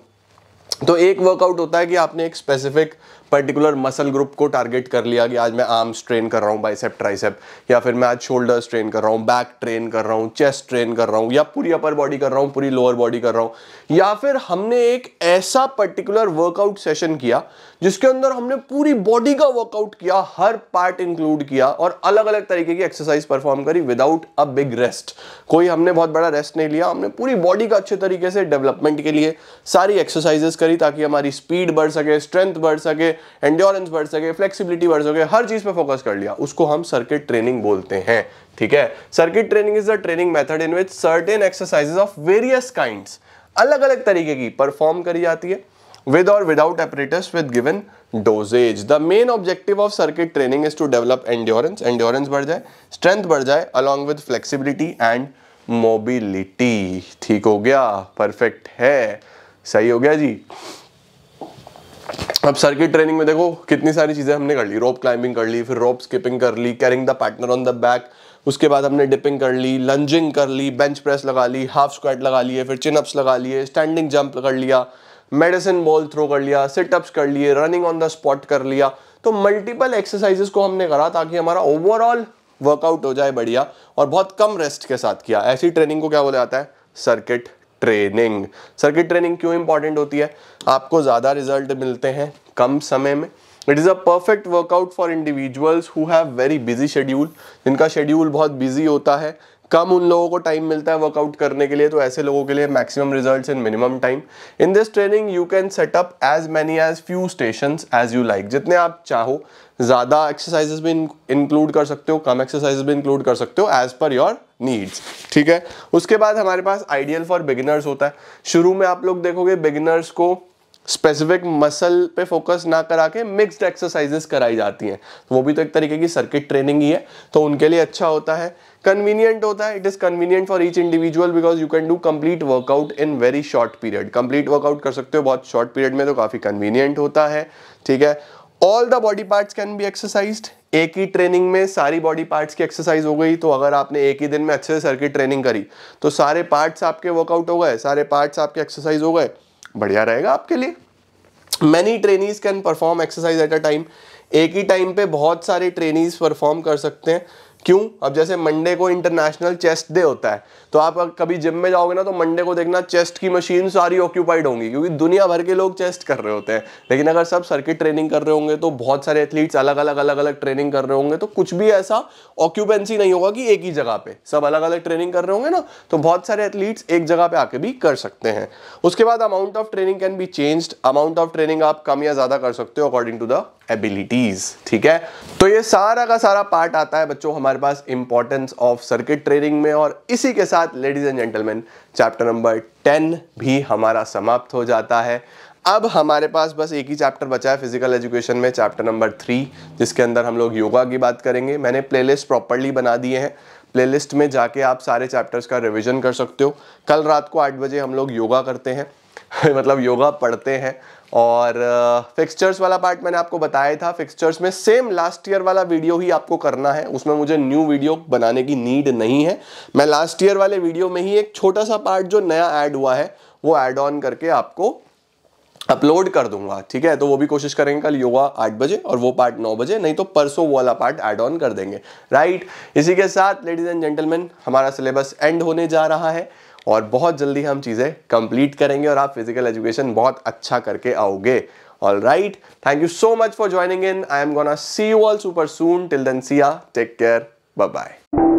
तो एक वर्कआउट होता है कि आपने एक स्पेसिफिक पर्टिकुलर मसल ग्रुप को टारगेट कर लिया कि आज मैं आर्म ट्रेन कर रहा हूँ बाइसेप ट्राइसेप या फिर मैं आज शोल्डर्स ट्रेन कर रहा हूँ बैक ट्रेन कर रहा हूँ चेस्ट ट्रेन कर रहा हूँ या पूरी अपर बॉडी कर रहा हूँ पूरी लोअर बॉडी कर रहा हूँ या फिर हमने एक ऐसा पर्टिकुलर वर्कआउट सेशन किया जिसके अंदर हमने पूरी बॉडी का वर्कआउट किया हर पार्ट इंक्लूड किया और अलग अलग तरीके की एक्सरसाइज परफॉर्म करी विदाउट अ बिग रेस्ट कोई हमने बहुत बड़ा रेस्ट नहीं लिया हमने पूरी बॉडी का अच्छे तरीके से डेवलपमेंट के लिए सारी एक्सरसाइजेस करी ताकि हमारी स्पीड बढ़ सके स्ट्रेंथ बढ़ सके एंडोरेंस बढ़ सके फ्लेक्सिबिलिटी बढ़ सके हर चीज पे फोकस कर लिया उसको हम सर्किट ट्रेनिंग बोलते हैं ठीक है circuit training is the training method in which certain exercises of various kind अलग अलग तरीके की परफॉर्म करी जाती है विद और without apparatus with given doses the main objective of circuit training is to develop endurance endurance बढ़ जाए स्ट्रेंथ बढ़ जाए along with flexibility and mobility ठीक हो गया परफेक्ट है सही हो गया जी अब सर्किट ट्रेनिंग में देखो कितनी सारी चीज़ें हमने कर ली रोप क्लाइंबिंग कर ली फिर रोप स्किपिंग कर ली carrying the partner on the back उसके बाद हमने डिपिंग कर ली लंजिंग कर ली बेंच प्रेस लगा ली हाफ स्क्वाट लगा लिए फिर चिनअप्स लगा लिए स्टैंडिंग जंप कर लिया मेडिसिन बॉल थ्रो कर लिया सिटअप्स कर लिए रनिंग ऑन द स्पॉट कर लिया तो मल्टीपल एक्सरसाइजेस को हमने करा ताकि हमारा ओवरऑल वर्कआउट हो जाए बढ़िया और बहुत कम रेस्ट के साथ किया ऐसी ट्रेनिंग को क्या बोला जाता है सर्किट ट्रेनिंग सर्किट ट्रेनिंग क्यों इंपॉर्टेंट होती है आपको ज़्यादा रिजल्ट मिलते हैं कम समय में it is a perfect workout for individuals who have very busy schedule जिनका शेड्यूल बहुत बिजी होता है कम उन लोगों को टाइम मिलता है वर्कआउट करने के लिए तो ऐसे लोगों के लिए maximum results in minimum time in this training you can set up as many as few stations as you like जितने आप चाहो ज़्यादा एक्सरसाइजेज भी इंक्लूड कर सकते हो कम एक्सरसाइज भी इंक्लूड कर सकते हो एज़ पर योर नीड्स ठीक है उसके बाद हमारे पास आइडियल फॉर बिगिनर्स होता है शुरू में आप लोग देखोगे बिगिनर्स को स्पेसिफिक मसल पे फोकस ना करा के मिक्सड एक्सरसाइजेस कराई जाती हैं तो वो भी तो एक तरीके की सर्किट ट्रेनिंग ही है तो उनके लिए अच्छा होता है कन्वीनियंट होता है it is convenient for each individual because you can do complete workout in very short period complete workout कर सकते हो बहुत शॉर्ट पीरियड में तो काफ़ी कन्वीनियंट होता है ठीक है all the body parts can be exercise एक ही ट्रेनिंग में सारी बॉडी पार्ट्स की एक्सरसाइज हो गई तो अगर आपने एक ही दिन में अच्छे से सर्किट ट्रेनिंग करी तो सारे पार्ट्स आपके वर्कआउट हो गए सारे पार्ट्स आपके एक्सरसाइज हो गए बढ़िया रहेगा आपके लिए many trainees can perform exercise at a time एक ही टाइम पे बहुत सारे ट्रेनिज परफॉर्म कर सकते हैं क्यों अब जैसे मंडे को इंटरनेशनल चेस्ट डे होता है तो आप कभी जिम में जाओगे ना तो मंडे को देखना चेस्ट की मशीन सारी ऑक्यूपाइड होंगी क्योंकि दुनिया भर के लोग चेस्ट कर रहे होते हैं लेकिन अगर सब सर्किट ट्रेनिंग कर रहे होंगे तो बहुत सारे एथलीट्स अलग अलग अलग अलग ट्रेनिंग कर रहे होंगे तो कुछ भी ऐसा ऑक्यूपेंसी नहीं होगा कि एक ही जगह पे सब अलग अलग ट्रेनिंग कर रहे होंगे ना तो बहुत सारे एथलीट्स एक जगह पे आके भी कर सकते हैं उसके बाद amount of training can be change amount of training आप कम या ज़्यादा कर सकते हो अकॉर्डिंग टू द एबिलिटीज़ ठीक है तो ये सारा का सारा पार्ट आता है बच्चों हमारे हमारे पास इंपॉर्टेंस ऑफ सर्किट ट्रेनिंग में और इसी के साथ ladies and gentleman chapter number ten भी हमारा समाप्त हो जाता है अब हमारे पास बस एक ही चैप्टर बचा है फिजिकल एजुकेशन में चैप्टर नंबर थ्री जिसके अंदर हम लोग योगा की बात करेंगे मैंने प्लेलिस्ट प्रॉपरली बना दिए हैं प्लेलिस्ट में जाके आप सारे चैप्टर्स का रिवीजन कर सकते हो कल रात को आठ बजे हम लोग योगा करते हैं मतलब योगा पढ़ते हैं और फिक्सचर्स वाला पार्ट मैंने आपको बताया था फिक्सचर्स में सेम लास्ट ईयर वाला वीडियो ही आपको करना है उसमें मुझे न्यू वीडियो बनाने की नीड नहीं है मैं लास्ट ईयर वाले वीडियो में ही एक छोटा सा पार्ट जो नया ऐड हुआ है वो ऐड ऑन करके आपको अपलोड कर दूंगा ठीक है तो वो भी कोशिश करेंगे कल योगा आठ बजे और वो पार्ट नौ बजे नहीं तो परसों वाला पार्ट ऐड ऑन कर देंगे राइट इसी के साथ लेडीज एंड जेंटलमैन हमारा सिलेबस एंड होने जा रहा है और बहुत जल्दी हम चीज़ें कंप्लीट करेंगे और आप फिजिकल एजुकेशन बहुत अच्छा करके आओगे all right thank you so much for joining in I am gonna see you all super soon till then see ya take care bye bye